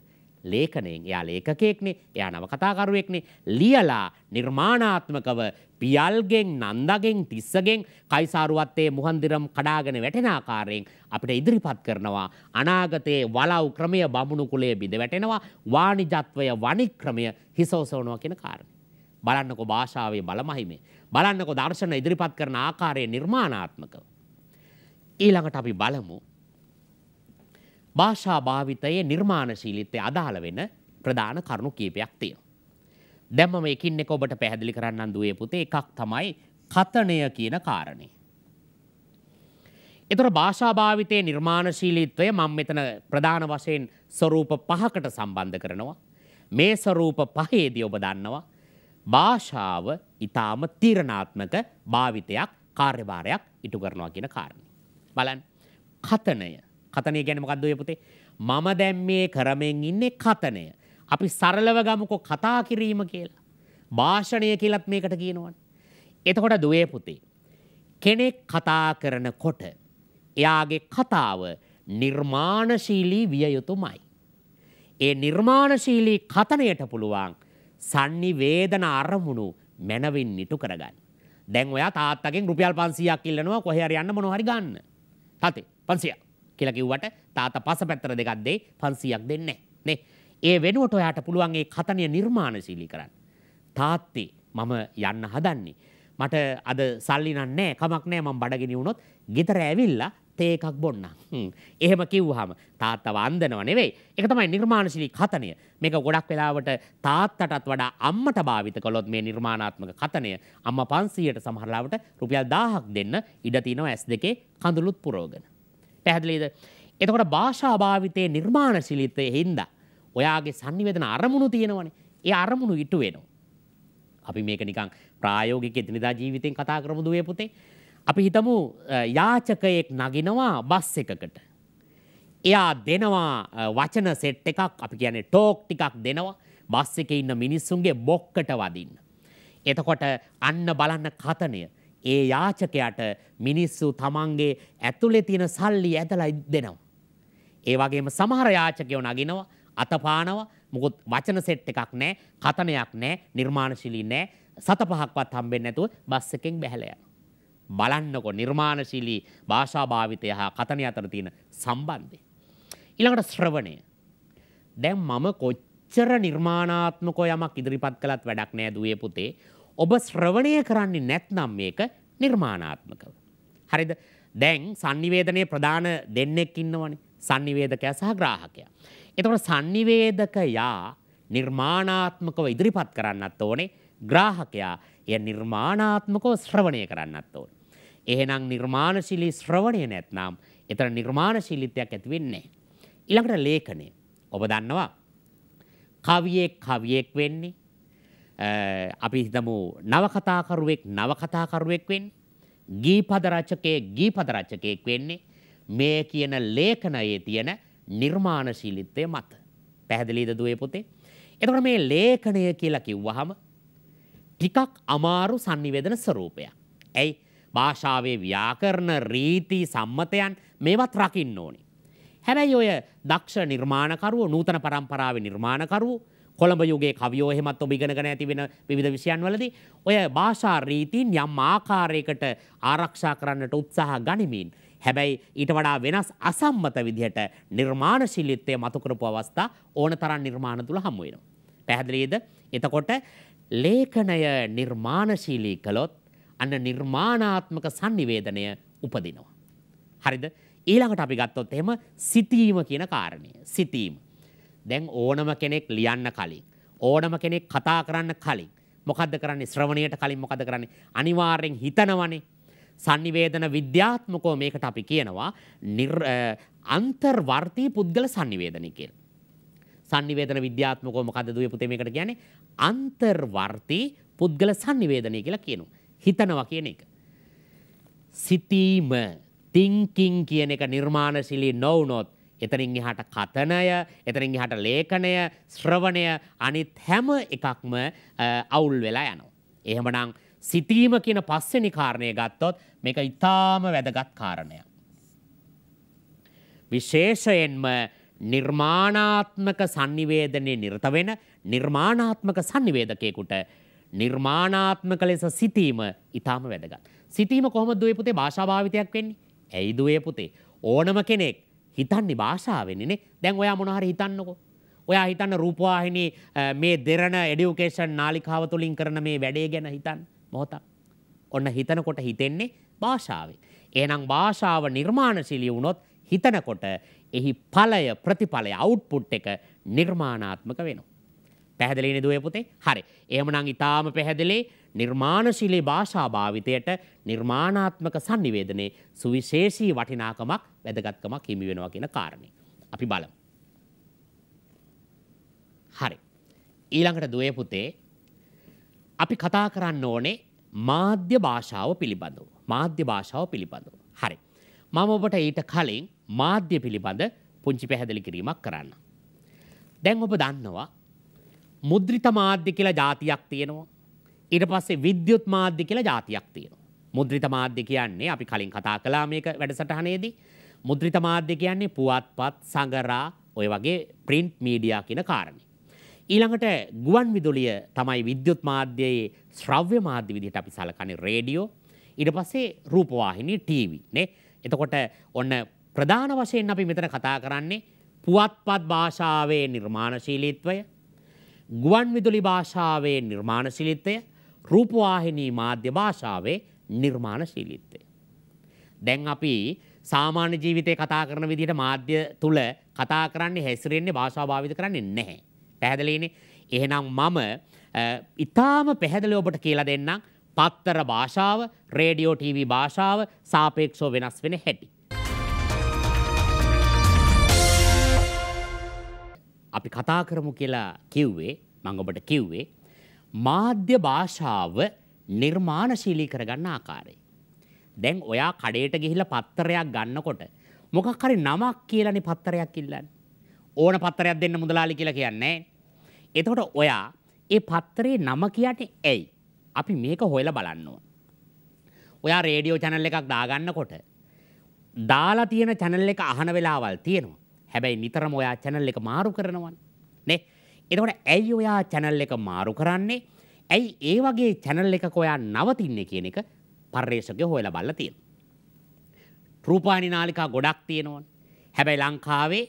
ලේඛනයෙන් එයා ලේඛකයෙක්නේ එයා නවකතාකරුවෙක්නේ ලියලා නිර්මාණාත්මකව පියල්ගෙන් නන්දගෙන් තිස්සගෙන් කයිසාරුවත්තේ මුහන්දිරම් කඩාගෙන වැටෙන ආකාරයෙන් අපිට ඉදිරිපත් කරනවා අනාගතයේ වලව් ක්‍රමය බමුණු කුලයේ බිඳ වැටෙනවා වාණිජත්වය වණික්‍රමය හිසෝසවනවා කියන කාරණේ බලන්නකෝ භාෂාවේ බලමහිමේ බලන්නකෝ දර්ශන ඉදිරිපත් කරන ආකාරයේ නිර්මාණාත්මකව ඊළඟට අපි බලමු භාෂා භාවිතයේ නිර්මාණශීලීත්වය අදාළ වෙන ප්‍රධාන කරුණු කීපයක් තියෙනවා. දැන් මම එකින් එක ඔබට පැහැදිලි කරන්නම් දුවේ පුතේ එකක් තමයි කතණය කියන කාරණේ. ඒතර භාෂා භාවිතයේ නිර්මාණශීලීත්වය මම මෙතන ප්‍රධාන වශයෙන් ස්වરૂප පහකට සම්බන්ධ කරනවා. මේ ස්වરૂප පහේදී ඔබ දන්නවා භාෂාව ඊටාම තීරණාත්මක භාවිතයක් කාර්යභාරයක් ඉටු කරනවා කියන කාරණේ. බලන්න කතණය කතනය ගැන මොකද්ද ඔය පුතේ? මම දැන් මේ කරමින් ඉන්නේ කතනය. අපි සරලව ගමුකෝ කතා කිරීම කියලා. භාෂණය කියලත් මේකට කියනවනේ. එතකොට දුවේ පුතේ කෙනෙක් කතා කරනකොට එයාගේ කතාව නිර්මාණශීලී විය යුතුමයි. ඒ නිර්මාණශීලී කතනයට පුළුවන් sannivedana අරමුණු මනවින් නිටු කරගන්න. දැන් ඔයා තාත්තගෙන් රුපියල් 500ක් ඉල්ලනවා කොහේ හරි යන්න මොනවා හරි ගන්න. තාත්තේ 500ක්. කියලා කිව්වට තාතා පසපැත්තට දෙකක් දෙයි 500ක් දෙන්නේ නේ. ඒ වෙනුවට ඔයාට පුළුවන් ඒ කතනිය නිර්මාණශීලී කරන්න. තාත්තේ මම යන්න හදන්නේ. මට අද සල්ලි නන්නේ කමක් නෑ මම බඩගිනි වුණොත් ගෙදර ඇවිල්ලා තේ එකක් බොන්න. එහෙම කිව්වහම තාත්තව අන්දනව නෙවෙයි. ඒක තමයි නිර්මාණශීලී කතනය. මේක ගොඩක් වෙලාවට තාත්තටත් වඩා අම්මට භාවිත කළොත් මේ නිර්මාණාත්මක කතනය අම්මා 500ට සමහරලාවට රුපියල් 1000ක් දෙන්න ඉඩ තියෙනවා S2 කඳුළුත් පුරවගෙන. පැහැදිලිද? එතකොට භාෂා භාවිතයේ නිර්මාණශීලීත්වයේ හින්දා ඔයාගේ sannivedana අරමුණු තියෙනවනේ. ඒ අරමුණු ඉටු වෙනවා. අපි මේක නිකන් ප්‍රායෝගික එදිනදා ජීවිතෙන් කතා කරමු දුවේ පුතේ. අපි හිතමු යාචකයෙක් නගිනවා බස් එකකට. එයා දෙනවා වචන සෙට් එකක් අපි කියන්නේ ටෝක් ටිකක් දෙනවා බස් එකේ ඉන්න මිනිස්සුන්ගේ බොක්කට වදින්න. එතකොට අන්න බලන්න කතනය ඒ යාචකයට මිනිස්සු තමන්ගේ ඇතුලේ තියෙන සල්ලි ඇදලා දෙනවා. ඒ වගේම සමහර යාචකයෝ නගිනවා, අතපානවා. මොකොත් වචන සෙට් එකක් නැහැ, කතනයක් නැහැ, නිර්මාණශීලී නැහැ. සත පහක්වත් හම්බෙන්නේ නැතුව බස් එකෙන් බැහැලා යනවා. බලන්නකො නිර්මාණශීලී භාෂා භාවිතය හා කතනය අතර තියෙන සම්බන්ධය. ඊළඟට ශ්‍රවණය. දැන් මම කොච්චර නිර්මාණාත්මකව යමක් ඉදිරිපත් කළත් වැඩක් නෑ දුවේ පුතේ. ඔබ ශ්‍රවණය කරන්නේ නැත්නම් මේක නිර්මාණාත්මකව. හරිද? දැන් sannivedanaya ප්‍රධාන දෙන්නෙක් ඉන්නවනේ. sannivedakaya සහ ග්‍රාහකයා. එතකොට sannivedakaya නිර්මාණාත්මකව ඉදිරිපත් කරන්නත් ඕනේ. ග්‍රාහකයා එය නිර්මාණාත්මකව ශ්‍රවණය කරන්නත් ඕනේ. එහෙනම් නිර්මාණශීලී ශ්‍රවණය නැත්නම් එතන නිර්මාණශීලීත්වයක් ඇති වෙන්නේ නැහැ. ඊළඟට ලේඛනය. ඔබ දන්නවා කවියෙක් කවියෙක් වෙන්නේ අපි හිතමු නවකතාකරුවෙක් නවකතාකරුවෙක් වෙන්න ගීපද රචකයෙක් ගීපද රචකයෙක් වෙන්නේ මේ කියන ලේඛනයේ තියෙන නිර්මාණශීලීත්වය මත. පැහැදිලිද දුවේ පුතේ? එතකොට මේ ලේඛනය කියලා කිව්වහම ටිකක් අමාරු sannivedana ස්වරූපයක්. ඇයි? භාෂාවේ ව්‍යාකරණ රීති සම්මතයන් මේවත් රකින්න ඕනේ. හැබැයි ඔය දක්ෂ නිර්මාණකරුවෝ නූතන පරම්පරාවේ නිර්මාණකරුවෝ කොළඹ යුගයේ කවියෝ එහෙමත් ඔබ ඉගෙනගෙන ඇති වෙන විවිධ විෂයන් වලදී ඔය භාෂා රීතීන් යම් ආකාරයකට ආරක්ෂා කරන්නට උත්සාහ ගනිමින් හැබැයි ඊට වඩා වෙනස් අසම්මත විදිහට නිර්මාණශීලීත්වය මතු කරපු අවස්ථා ඕන තරම් නිර්මාණ තුල හමු වෙනවා. පැහැදිලිද? එතකොට ලේඛනය නිර්මාණශීලී කළොත් අන්න නිර්මාණාත්මක sannivedanaya උපදිනවා. හරිද? ඊළඟට අපි ගත්තොත් එහෙම සිතීම කියන කාරණය. සිතීම. දැන් ඕනම කෙනෙක් ලියන්න කලින් ඕනම කෙනෙක් කතා කරන්න කලින් මොකද්ද කරන්නේ ශ්‍රවණයට කලින් මොකද කරන්නේ අනිවාර්යෙන් හිතනවනේ sannivedana විද්‍යාත්මකව මේකට අපි කියනවා අන්තර්වර්තී පුද්ගල sannivedana කියලා sannivedana විද්‍යාත්මකව මොකද්ද දුවේ පුතේ මේකට කියන්නේ අන්තර්වර්තී පුද්ගල sannivedanaya කියලා කියනවා හිතනවා කියන එක සිතීම thinking කියන එක නිර්මාණශීලී නොවුනොත් එතනින් එහාට කතනය, එතනින් එහාට ලේඛනය, ශ්‍රවණය අනිත් හැම එකක්ම අවුල් වෙලා යනවා. එහෙමනම් සිතීම කියන පස්වෙනි කාරණය ගත්තොත් මේක ඊටාම වැදගත් කාරණයක්. විශේෂයෙන්ම නිර්මාණාත්මක sannivedanaya නිරත වෙන නිර්මාණාත්මක sannivedakayකට නිර්මාණාත්මක ලෙස සිටීම ඊටාම වැදගත්. සිටීම කොහොමද දුවේ පුතේ භාෂා භාවිතයක් වෙන්නේ? ඇයි දුවේ පුතේ? ඕනම කෙනෙක් හිතන්නේ භාෂාවෙන්නේ දැන් ඔයා මොනහරි හිතන්නකෝ. ඔයා හිතන්න රූපවාහිනී මේ දෙරණ එඩියුකේෂන් නාලිකාව තුලින් කරන මේ වැඩේ ගැන හිතන්න මොහොතක්. ඔන්න හිතනකොට හිතෙන්නේ භාෂාවෙන්. එහෙනම් භාෂාව නිර්මාණශීලී වුණොත් හිතනකොට එහි ඵලය ප්‍රතිඵලය අවුට්පුට් එක නිර්මාණාත්මක වෙනවා. පැහැදිලිනේ දුවේ පුතේ? හරි. එහෙමනම් ඊටාම පැහැදිලි නිර්මාණශීලී භාෂා භාවිතයට නිර්මාණාත්මක sannivedanaye සුවිශේෂී වටිනාකමක් වැදගත්කමක් හිමි වෙනවා කියන කාරණේ. අපි බලමු. හරි. ඊළඟට දුවේ පුතේ අපි කතා කරන්න ඕනේ මාධ්‍ය භාෂාව පිළිබඳව. මාධ්‍ය භාෂාව පිළිබඳව. හරි. මම ඔබට ඊට කලින් මාධ්‍ය පිළිබඳ පුංචි පැහැදිලි කිරීමක් කරන්න. දැන් ඔබ දන්නවා මුද්‍රිත මාධ්‍ය කියලා જાතියක් තියෙනවා. ඊට පස්සේ විද්‍යුත් මාධ්‍ය කියලා જાතියක් තියෙනවා. මුද්‍රිත මාධ්‍ය කියන්නේ අපි කලින් කතා කළා මේක වැඩසටහනේදී. මුද්‍රිත මාධ්‍ය කියන්නේ පුවත්පත්, සඟරා, ඔය වගේ print media කියන කාරණේ. ඊළඟට ගුවන් විදුලිය තමයි විද්‍යුත් මාධ්‍යයේ ශ්‍රව්‍ය මාධ්‍ය විදිහට අපි සලකන්නේ රේඩියෝ. ඊට පස්සේ රූපවාහිනී ටීවී නේ. එතකොට ඔන්න ප්‍රධාන වශයෙන් අපි මෙතන කතා කරන්නේ පුවත්පත් භාෂාවේ නිර්මාණශීලීත්වය, ගුවන් විදුලි භාෂාවේ නිර්මාණශීලීත්වය රූපවාහිනී මාධ්‍ය භාෂාවේ නිර්මාණශීලීත්වය. දැන් අපි සාමාන්‍ය ජීවිතේ කතා කරන විදිහට මාධ්‍ය තුල කතා කරන්නේ හැසිරෙන්නේ භාෂාව භාවිත කරන්නේ නැහැ. පැහැදිලිනේ? එහෙනම් මම ඊටාම පැහැදිලිව ඔබට කියලා දෙන්නම් පත්තර භාෂාව, රේඩියෝ ටීවී භාෂාව සාපේක්ෂව වෙනස් වෙන හැටි. අපි කතා කරමු කියලා කිව්වේ මම ඔබට කිව්වේ මාධ්‍ය භාෂාව නිර්මාණශීලී කරගන්න ආකාරය. දැන් ඔයා කඩේට ගිහිල්ලා පත්තරයක් ගන්නකොට මොකක් හරි නමක් කියලානේ පත්තරයක් ඉල්ලන්නේ. ඕන පත්තරයක් දෙන්න මුදලාලි කියලා කියන්නේ. එතකොට ඔයා ඒ පත්තරේ නම කියන්නේ ඇයි? අපි මේක හොයලා බලන්න ඕන. ඔයා රේඩියෝ channel එකක් දාගන්නකොට දාලා තියෙන channel එක අහන වෙලාවල් තියෙනවා. හැබැයි නිතරම ඔයා channel එක මාරු කරනවනේ. එතකොට ඇයි ඔයා channel එක මාරු කරන්නේ? ඇයි ඒ වගේ channel එකක ඔයා නවතින්නේ කියන එක පර්යේෂකයෝ හොයලා බලලා තියෙනවා. රූපානි නාලිකා ගොඩක් තියෙනවනේ. හැබැයි ලංකාවේ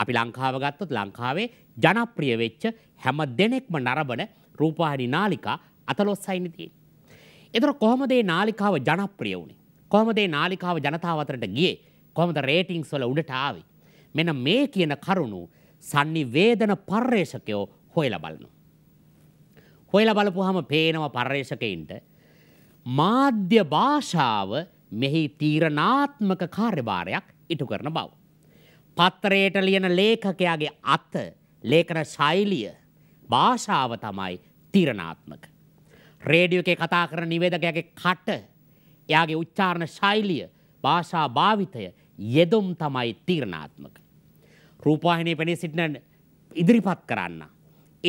අපි ලංකාව ගත්තොත් ලංකාවේ ජනප්‍රිය වෙච්ච හැම දෙනෙක්ම නරඹන රූපානි නාලිකා අතලොස්සයිනේ තියෙන්නේ. එතකොට කොහොමද මේ නාලිකාව ජනප්‍රිය වුනේ? කොහොමද මේ නාලිකාව ජනතාව අතරට ගියේ? කොහොමද රේටින්ග්ස් වල උඩට ආවේ? මෙන්න මේ කියන කරුණු sanniවේදන පර්යේෂකයෝ හොයලා බලනවා. හොයලා බලපුවාම පේනවා පර්යේෂකයින්ට මාධ්‍ය භාෂාව මෙහි තීරණාත්මක කාර්යභාරයක් ඉටු කරන බව. පත්තරයට ලියන ලේඛකයාගේ අත, ලේඛන ශෛලිය, භාෂාව තමයි තීරණාත්මක. රේඩියෝ එකේ කතා කරන නිවේදකයාගේ කට, එයාගේ උච්චාරණ ශෛලිය, භාෂා භාවිතය යෙදුම් තමයි තීරණාත්මක. රූපවාහිනයේ පෙනී සිටින ඉදිරිපත් කරන්න.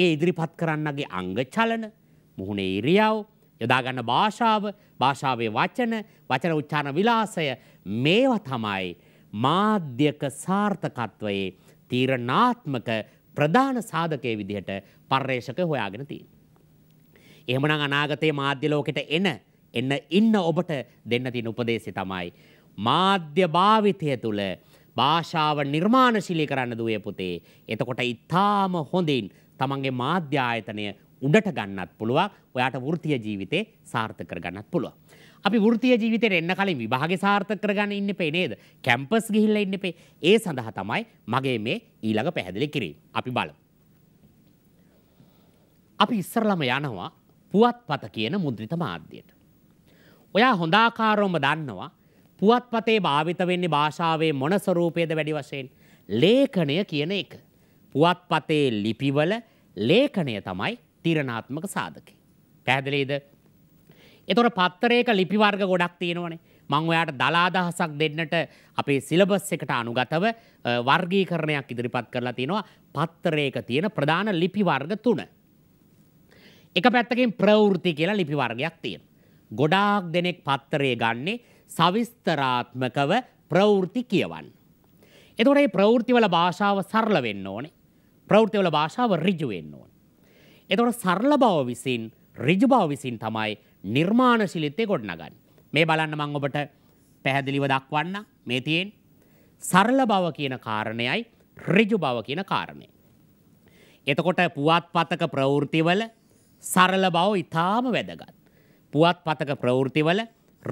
ඒ ඉදිරිපත් කරන්නගේ අංග චලන මුහුණේ ඉරියව් යොදාගන්න භාෂාව භාෂාවේ වචන වචන උච්චාරණ විලාසය මේවා තමයි මාධ්‍යක සාර්ථකත්වයේ තීරණාත්මක ප්‍රධාන සාධකයේ විදිහට පර්යේෂක හොයාගෙන තියෙන. එහෙමනම් අනාගතයේ මාධ්‍ය ලෝකෙට එන එන්න ඉන්න ඔබට දෙන්න තියෙන උපදේශය තමයි මාධ්‍ය භාවිතය තුළ භාෂාව නිර්මාණශීලී කරන්න දුවේ පුතේ. එතකොට ඉතාම හොඳින් තමන්ගේ මාධ්‍ය ආයතනය උඩට ගන්නත් පුළුවන්. ඔයාට වෘත්තීය ජීවිතේ සාර්ථක කරගන්නත් පුළුවන්. අපි වෘත්තීය ජීවිතේට එන්න කලින් විභාගේ සාර්ථක කරගන්න ඉන්න එපේ නේද? කැම්පස් ගිහිල්ලා ඉන්න එපේ. ඒ සඳහා තමයි මගේ මේ ඊළඟ පැහැදිලි කිරීම. අපි බලමු. අපි ඉස්සරලම යනවා පුවත්පත කියන මුද්‍රිත මාධ්‍යයට. ඔයා හොඳාකාරවම දන්නවා පුවත්පතේ භාවිත වෙන්නේ භාෂාවේ මොන ස්වරූපයේද වැඩි වශයෙන් ලේඛනය කියන එක. පුවත්පතේ ලිපිවල ලේඛනය තමයි තිරණාත්මක සාධකේ. පැහැදිලිද? ඒතොර පත්තරයක ලිපි වර්ග ගොඩක් තියෙනවනේ. මං ඔයාට දලා දහසක් දෙන්නට අපේ සිලබස් එකට අනුගතව වර්ගීකරණයක් ඉදිරිපත් කරලා තියෙනවා. පත්තරයක තියෙන ප්‍රධාන ලිපි වර්ග තුන. එක පැත්තකින් ප්‍රවෘත්ති කියලා ලිපි වර්ගයක් තියෙනවා. ගොඩාක් දෙනෙක් පත්තරේ ගන්නේ සවිස්තරාත්මකව ප්‍රවෘත්ති කියවන්න. එතකොට මේ ප්‍රවෘත්තිවල භාෂාව සරල වෙන්න ඕනේ. ප්‍රවෘත්තිවල භාෂාව ඍජු වෙන්න ඕනේ. එතකොට සරල බව විසින් ඍජු බව විසින් තමයි නිර්මාණශීලීත්වය ගොඩනගන්නේ. මේ බලන්න මම ඔබට පැහැදිලිව දක්වන්න මේ තියෙන සරල බව කියන කාරණයයි ඍජු බව කියන කාරණය. එතකොට පුවත්පතක ප්‍රවෘත්තිවල සරල බව ඊටාම වැදගත්. පුවත්පතක ප්‍රවෘත්තිවල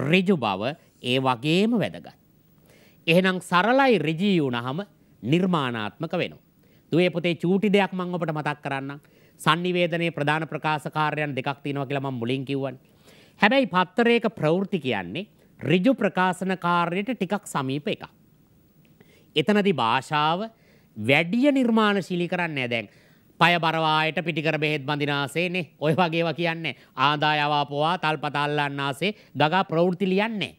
ඍජු බව ඒ වගේම වැදගත්. එහෙනම් සරලයි ඍජී වුණහම නිර්මාණාත්මක වෙනවා. දුවේ පුතේ චූටි දෙයක් මම ඔබට මතක් කරන්නම්. sannivedanaye ප්‍රධාන ප්‍රකාශකාරයන් දෙකක් තියෙනවා කියලා මම මුලින් කිව්වනේ. හැබැයි පත්තරයක ප්‍රවෘත්ති කියන්නේ ඍජු ප්‍රකාශන කාර්යයට ටිකක් සමීප එකක්. එතනදී භාෂාව වැඩිය නිර්මාණශීලී කරන්නේ දැන් පය බරවායට පිටිකර බෙහෙත් බඳිනාසේනේ ඔය වගේව කියන්නේ ආදායවාපවා තල්පතල්ලන්නාසේ ගගා ප්‍රවෘත්ති ලියන්නේ.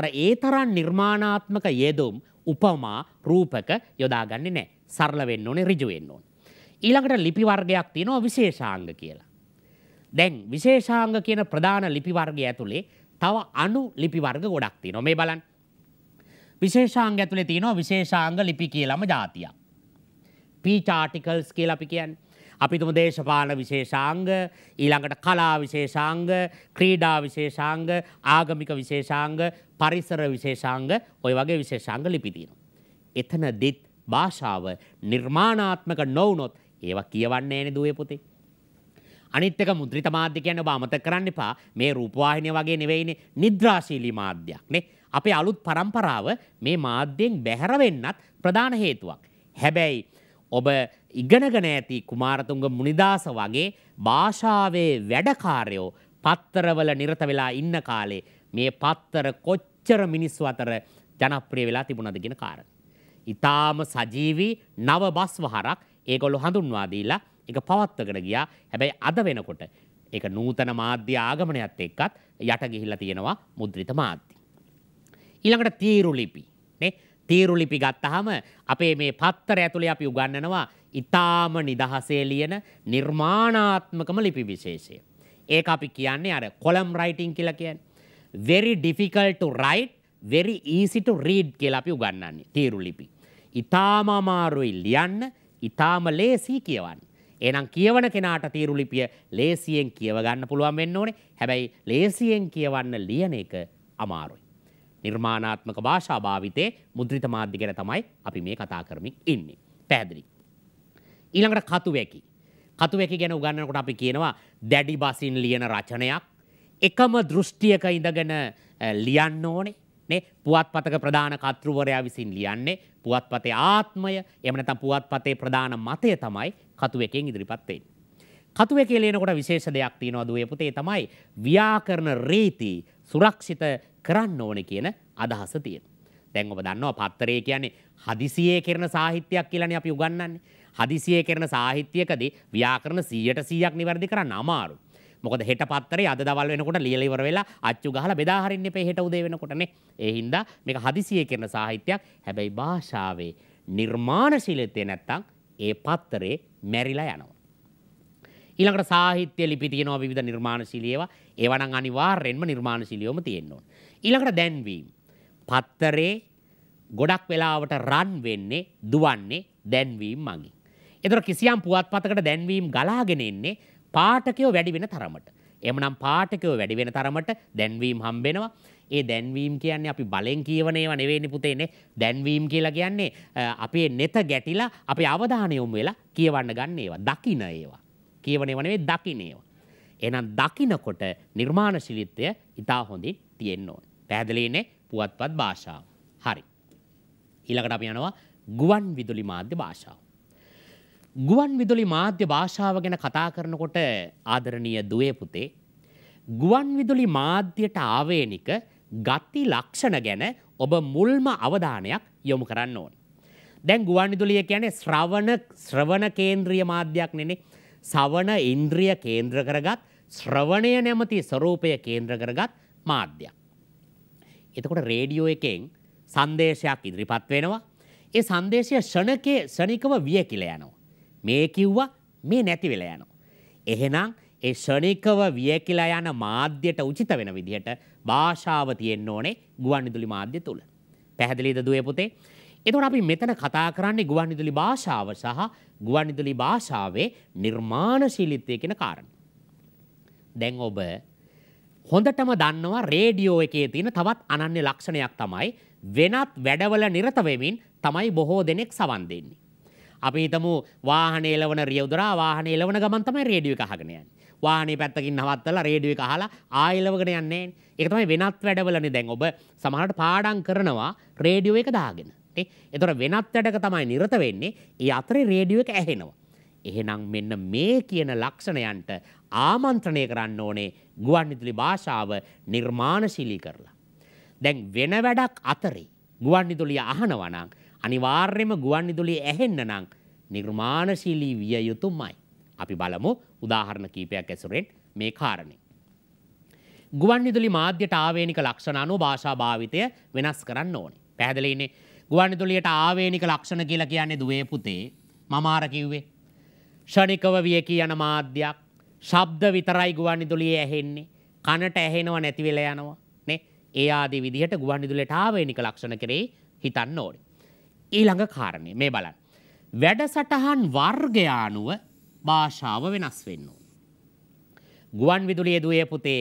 අර ඒ තරම් නිර්මාණාත්මක යෙදුම් උපමා රූපක යොදාගන්නේ නෑ සරල වෙන්න ඕනේ ඍජු වෙන්න ඕනේ. ඊළඟට ලිපි වර්ගයක් තියෙනවා විශේෂාංග කියලා. දැන් විශේෂාංග කියන ප්‍රධාන ලිපි වර්ගය ඇතුලේ තව අණු ලිපි වර්ග ගොඩක් තියෙනවා. මේ බලන්න. විශේෂාංග ඇතුලේ තියෙනවා විශේෂාංග ලිපි කියලාම જાතියක්. පීචාටිකල්ස් කියලා අපි කියන්. අපිතුම දේශපාල විශේෂාංග ඊළඟට කලා විශේෂාංග ක්‍රීඩා විශේෂාංග ආගමික විශේෂාංග පරිසර විශේෂාංග ඔය වගේ විශේෂාංග ලිපිදීනවා. එතනදිත් භාෂාව නිර්මාණාත්මක නොවනොත් ඒවා කියවන්නේ නෑනේ දුවේ පුතේ. අනිත් එක මුද්‍රිත මාධ්‍ය කියන්නේ ඔබ අමතක කරන්න එපා. මේ රූපවාහිනිය වගේ නෙවෙයිනේ නිද්‍රාශීලී මාධ්‍යයක් නේ. අපේ අලුත් પરම්පරාව මේ මාධ්‍යෙන් බැහැර වෙන්නත් ප්‍රධාන හේතුවක්. හැබැයි ඔබ ඉගෙනගෙන ඇති කුමාරතුංග මුනිදාස වගේ භාෂාවේ වැඩකාරයෝ පත්තරවල නිරත වෙලා ඉන්න කාලේ මේ පත්තර කොච්චර මිනිස්සු අතර ජනප්‍රිය වෙලා තිබුණද කියන කාරණ. ඊටාම සජීවී නව බස්වහරක් ඒගොල්ලෝ හඳුන්වා දීලා ඒක පවත්වගෙන ගියා. හැබැයි අද වෙනකොට ඒක නූතන මාධ්‍ය ආගමනයත් එක්කත් යට ගිහිල්ලා තියෙනවා මුද්‍රිත මාධ්‍ය. ඊළඟට තීරු ලිපි නේ තීරුලිපි ගත්තහම අපේ මේ පත්තර ඇතුළේ අපි උගන්වනවා ඊටාම නිදහසේ ලියන නිර්මාණාත්මකම ලිපි විශේෂය. ඒක අපි කියන්නේ අර කොලම් රයිටින් කියලා කියන්නේ. very difficult to write, very easy to read කියලා අපි උගන්වන්නේ තීරුලිපි. ඊටාම අමාරුයි ලියන්න, ඊටාම ලේසි කියවන්න. එහෙනම් කියවන කෙනාට තීරුලිපිය ලේසියෙන් කියව ගන්න පුළුවන් වෙන්න ඕනේ. හැබැයි ලේසියෙන් කියවන්න ලියන එක අමාරුයි. නිර්මාණාත්මක භාෂා භාවිතයේ මුද්‍රිත මාධ්‍ය ගැන තමයි අපි මේ කතා කරමින් ඉන්නේ. පැහැදිලි. ඊළඟට කතුවැකි. කතුවැකි ගැන උගන්වනකොට අපි කියනවා දැඩි බසින් ලියන රචනයක් එකම දෘෂ්ටියක ඉඳගෙන ලියන්න ඕනේ. නේ පුවත්පතක ප්‍රධාන කර්තෘවරයා විසින් ලියන්නේ පුවත්පතේ ආත්මය එහෙම නැත්නම් පුවත්පතේ ප්‍රධාන මතය තමයි කතුවැකෙන් ඉදිරිපත් වෙන්නේ. කතුවැකේ ලියනකොට විශේෂ දෙයක් තියෙනවා දුවේ පුතේ තමයි ව්‍යාකරණ රීති සුරක්ෂිත කරන්න ඕනේ කියන අදහස තියෙනවා. දැන් ඔබ දන්නවා පත්තරේ කියන්නේ හදිසියේ කරන සාහිත්‍යයක් කියලානේ අපි උගන්වන්නේ. හදිසියේ කරන සාහිත්‍යයකදී ව්‍යාකරණ 100%ක් නිවැරදි කරන්න අමාරු. මොකද හෙට පත්තරේ අද දවල් වෙනකොට ලියලා ඉවර වෙලා අච්චු ගහලා බෙදා හරින්න එපේ හෙට උදේ වෙනකොටනේ. ඒ හින්දා මේක හදිසියේ කරන සාහිත්‍යයක්. හැබැයි භාෂාවේ නිර්මාණශීලීත්වය නැත්තම් ඒ පත්තරේ මැරිලා යනවා. ඊළඟට සාහිත්‍ය ලිපි තියෙනවා විවිධ නිර්මාණශීලී ඒවා. ඒවා නම් අනිවාර්යෙන්ම නිර්මාණශීලීවම තියෙන්න ඕනේ. ඊළඟට දැන්වීම. පත්තරේ ගොඩක් වෙලාවට රන් වෙන්නේ දුවන්නේ දැන්වීම මගින්. එතකොට කිසියම් පුවත්පතකට දැන්වීම ගලාගෙන එන්නේ පාඨකයෝ වැඩි වෙන තරමට. එමනම් පාඨකයෝ වැඩි වෙන තරමට දැන්වීම හම්බෙනවා. ඒ දැන්වීම් කියන්නේ අපි බලෙන් කියවන ඒවා නෙවෙයිනේ පුතේනේ. දැන්වීම් කියලා කියන්නේ අපේ net ගැටිලා අපේ අවධානය යොමු වෙලා කියවන්න ගන්න ඒවා. දකින ඒවා. කියවන ඒවා නෙවෙයි දකින ඒවා. එහෙනම් දකිනකොට නිර්මාණශීලීත්වය ඊට හොඳින් තියෙන්න ඕනේ. පැහැදිලි ඉන්නේ පුවත්පත් භාෂාව. හරි. ඊළඟට අපි යනවා ගුවන් විදුලි මාධ්‍ය භාෂාව. ගුවන් විදුලි මාධ්‍ය භාෂාව ගැන කතා කරනකොට ආදරණීය දුවේ පුතේ ගුවන් විදුලි මාධ්‍යයට ආවේනික ගති ලක්ෂණ ගැන ඔබ මුල්ම අවධානයක් යොමු කරන්න ඕන. දැන් ගුවන් විදුලිය කියන්නේ ශ්‍රවණ ශ්‍රවණ කේන්ද්‍රීය මාධ්‍යයක් නෙනේ. සවන ඉන්ද්‍රිය කේන්ද්‍ර කරගත් ශ්‍රවණය නැමති ස්වરૂපය කේන්ද්‍ර කරගත් මාධ්‍යයක්. එතකොට රේඩියෝ එකෙන් සංදේශයක් ඉදිරිපත් වෙනවා. ඒ සංදේශය ෂණකේ ෂණිකව විය කියලා යනවා. මේ කිව්වා මේ නැති වෙලා යනවා. එහෙනම් ඒ ෂණිකව විය කියලා යන මාධ්‍යයට උචිත වෙන විදිහට භාෂාව තියෙන්න ඕනේ ගුවන්විදුලි මාධ්‍ය තුල. පැහැදිලිද දුවේ පුතේ? එතකොට අපි මෙතන කතා කරන්නේ ගුවන්විදුලි භාෂාව සහ ගුවන්විදුලි භාෂාවේ නිර්මාණශීලීත්වය කියන කාරණේ. දැන් ඔබ හොඳටම දන්නවා රේඩියෝ එකේ තියෙන තවත් අනන්‍ය ලක්ෂණයක් තමයි වෙනත් වැඩවල නිරත වෙමින් තමයි බොහෝ දෙනෙක් සවන් දෙන්නේ. අපි හිතමු වාහනේ එලවන රියවුදරා වාහනේ එලවන ගමන් තමයි රේඩියෝ එක අහගෙන යන්නේ. වාහනේ පැත්තකින් නවත්තලා රේඩියෝ එක අහලා ආයෙලවගෙන යන්නේ. ඒක තමයි වෙනත් වැඩවලනේ දැන් ඔබ සමහරට පාඩම් කරනවා රේඩියෝ එක දාගෙන. ඒතර වෙනත් වැඩක තමයි නිරත වෙන්නේ. ඒ අතරේ රේඩියෝ එක ඇහෙනවා. එහෙනම් මෙන්න මේ කියන ලක්ෂණයන්ට ආමන්ත්‍රණය කරන්න ඕනේ ගුවන්විදුලි භාෂාව නිර්මාණශීලී කරලා. දැන් වෙන වැඩක් අතරේ ගුවන්විදුලිය අහනවා නම් අනිවාර්යයෙන්ම ගුවන්විදුලිය ඇහෙන්න නම් නිර්මාණශීලී විය යුතුමයි. අපි බලමු උදාහරණ කීපයක් ඇසුරෙන් මේ කාරණේ. ගුවන්විදුලි මාධ්‍යට ආවේනික ලක්ෂණ අනුව භාෂා භාවිතය වෙනස් කරන්න ඕනේ. පැහැදිලිනේ ගුවන්විදුලියට ආවේනික ලක්ෂණ කියලා කියන්නේ දුවේ පුතේ මම ආර කිව්වේ ෂණිකව විය කියන මාධ්‍යයක් ශබ්ද විතරයි ගුවන් විදුලියේ ඇහෙන්නේ කනට ඇහෙනව නැති වෙලා යනවා නේ ඒ ආදී විදිහට ගුවන් විදුලියට ආවේනික ලක්ෂණ කෙරේ හිතන්න ඕනේ ඊළඟ කාරණේ මේ බලන්න වැඩසටහන් වර්ගය අනුව භාෂාව වෙනස් වෙන්න ගුවන් විදුලියේ දුවේ පුතේ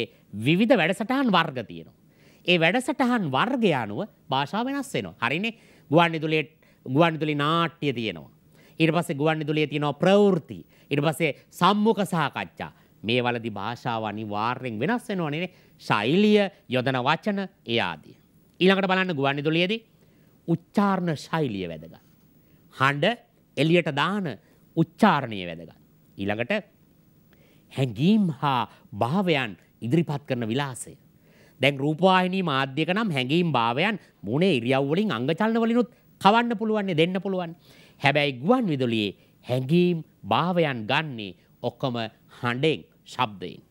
විවිධ වැඩසටහන් වර්ග තියෙනවා ඒ වැඩසටහන් වර්ගය අනුව භාෂාව වෙනස් වෙනවා හරිනේ ගුවන් විදුලියේ ගුවන් විදුලි නාට්‍ය තියෙනවා ඊට පස්සේ ගුවන්විදුලියේ තියෙනවා ප්‍රවෘත්ති. ඊට පස්සේ සම්මුඛ සාකච්ඡා. මේ වලදී භාෂාව අනිවාර්යෙන් වෙනස් වෙනවා නේද? ශෛලිය, යොදන වචන, ඒ ආදී. ඊළඟට බලන්න ගුවන්විදුලියේදී උච්චාරණ ශෛලිය වැදගත්. හඬ එළියට දාන උච්චාරණය වැදගත්. ඊළඟට හැඟීම් හා භාවයන් ඉදිරිපත් කරන විලාසය. දැන් රූපවාහිනී මාධ්‍යක නම් හැඟීම් භාවයන් මුණේ ඉරියව් වලින් අංග චලන වලිනුත් කවන්න පුළුවන් දෙන්න පුළුවන්. හැබැයි ගුවන් විදුලියේ හැඟීම් භාවයන් ගන්නේ ඔක්කොම හඬෙන් ශබ්දයෙන්.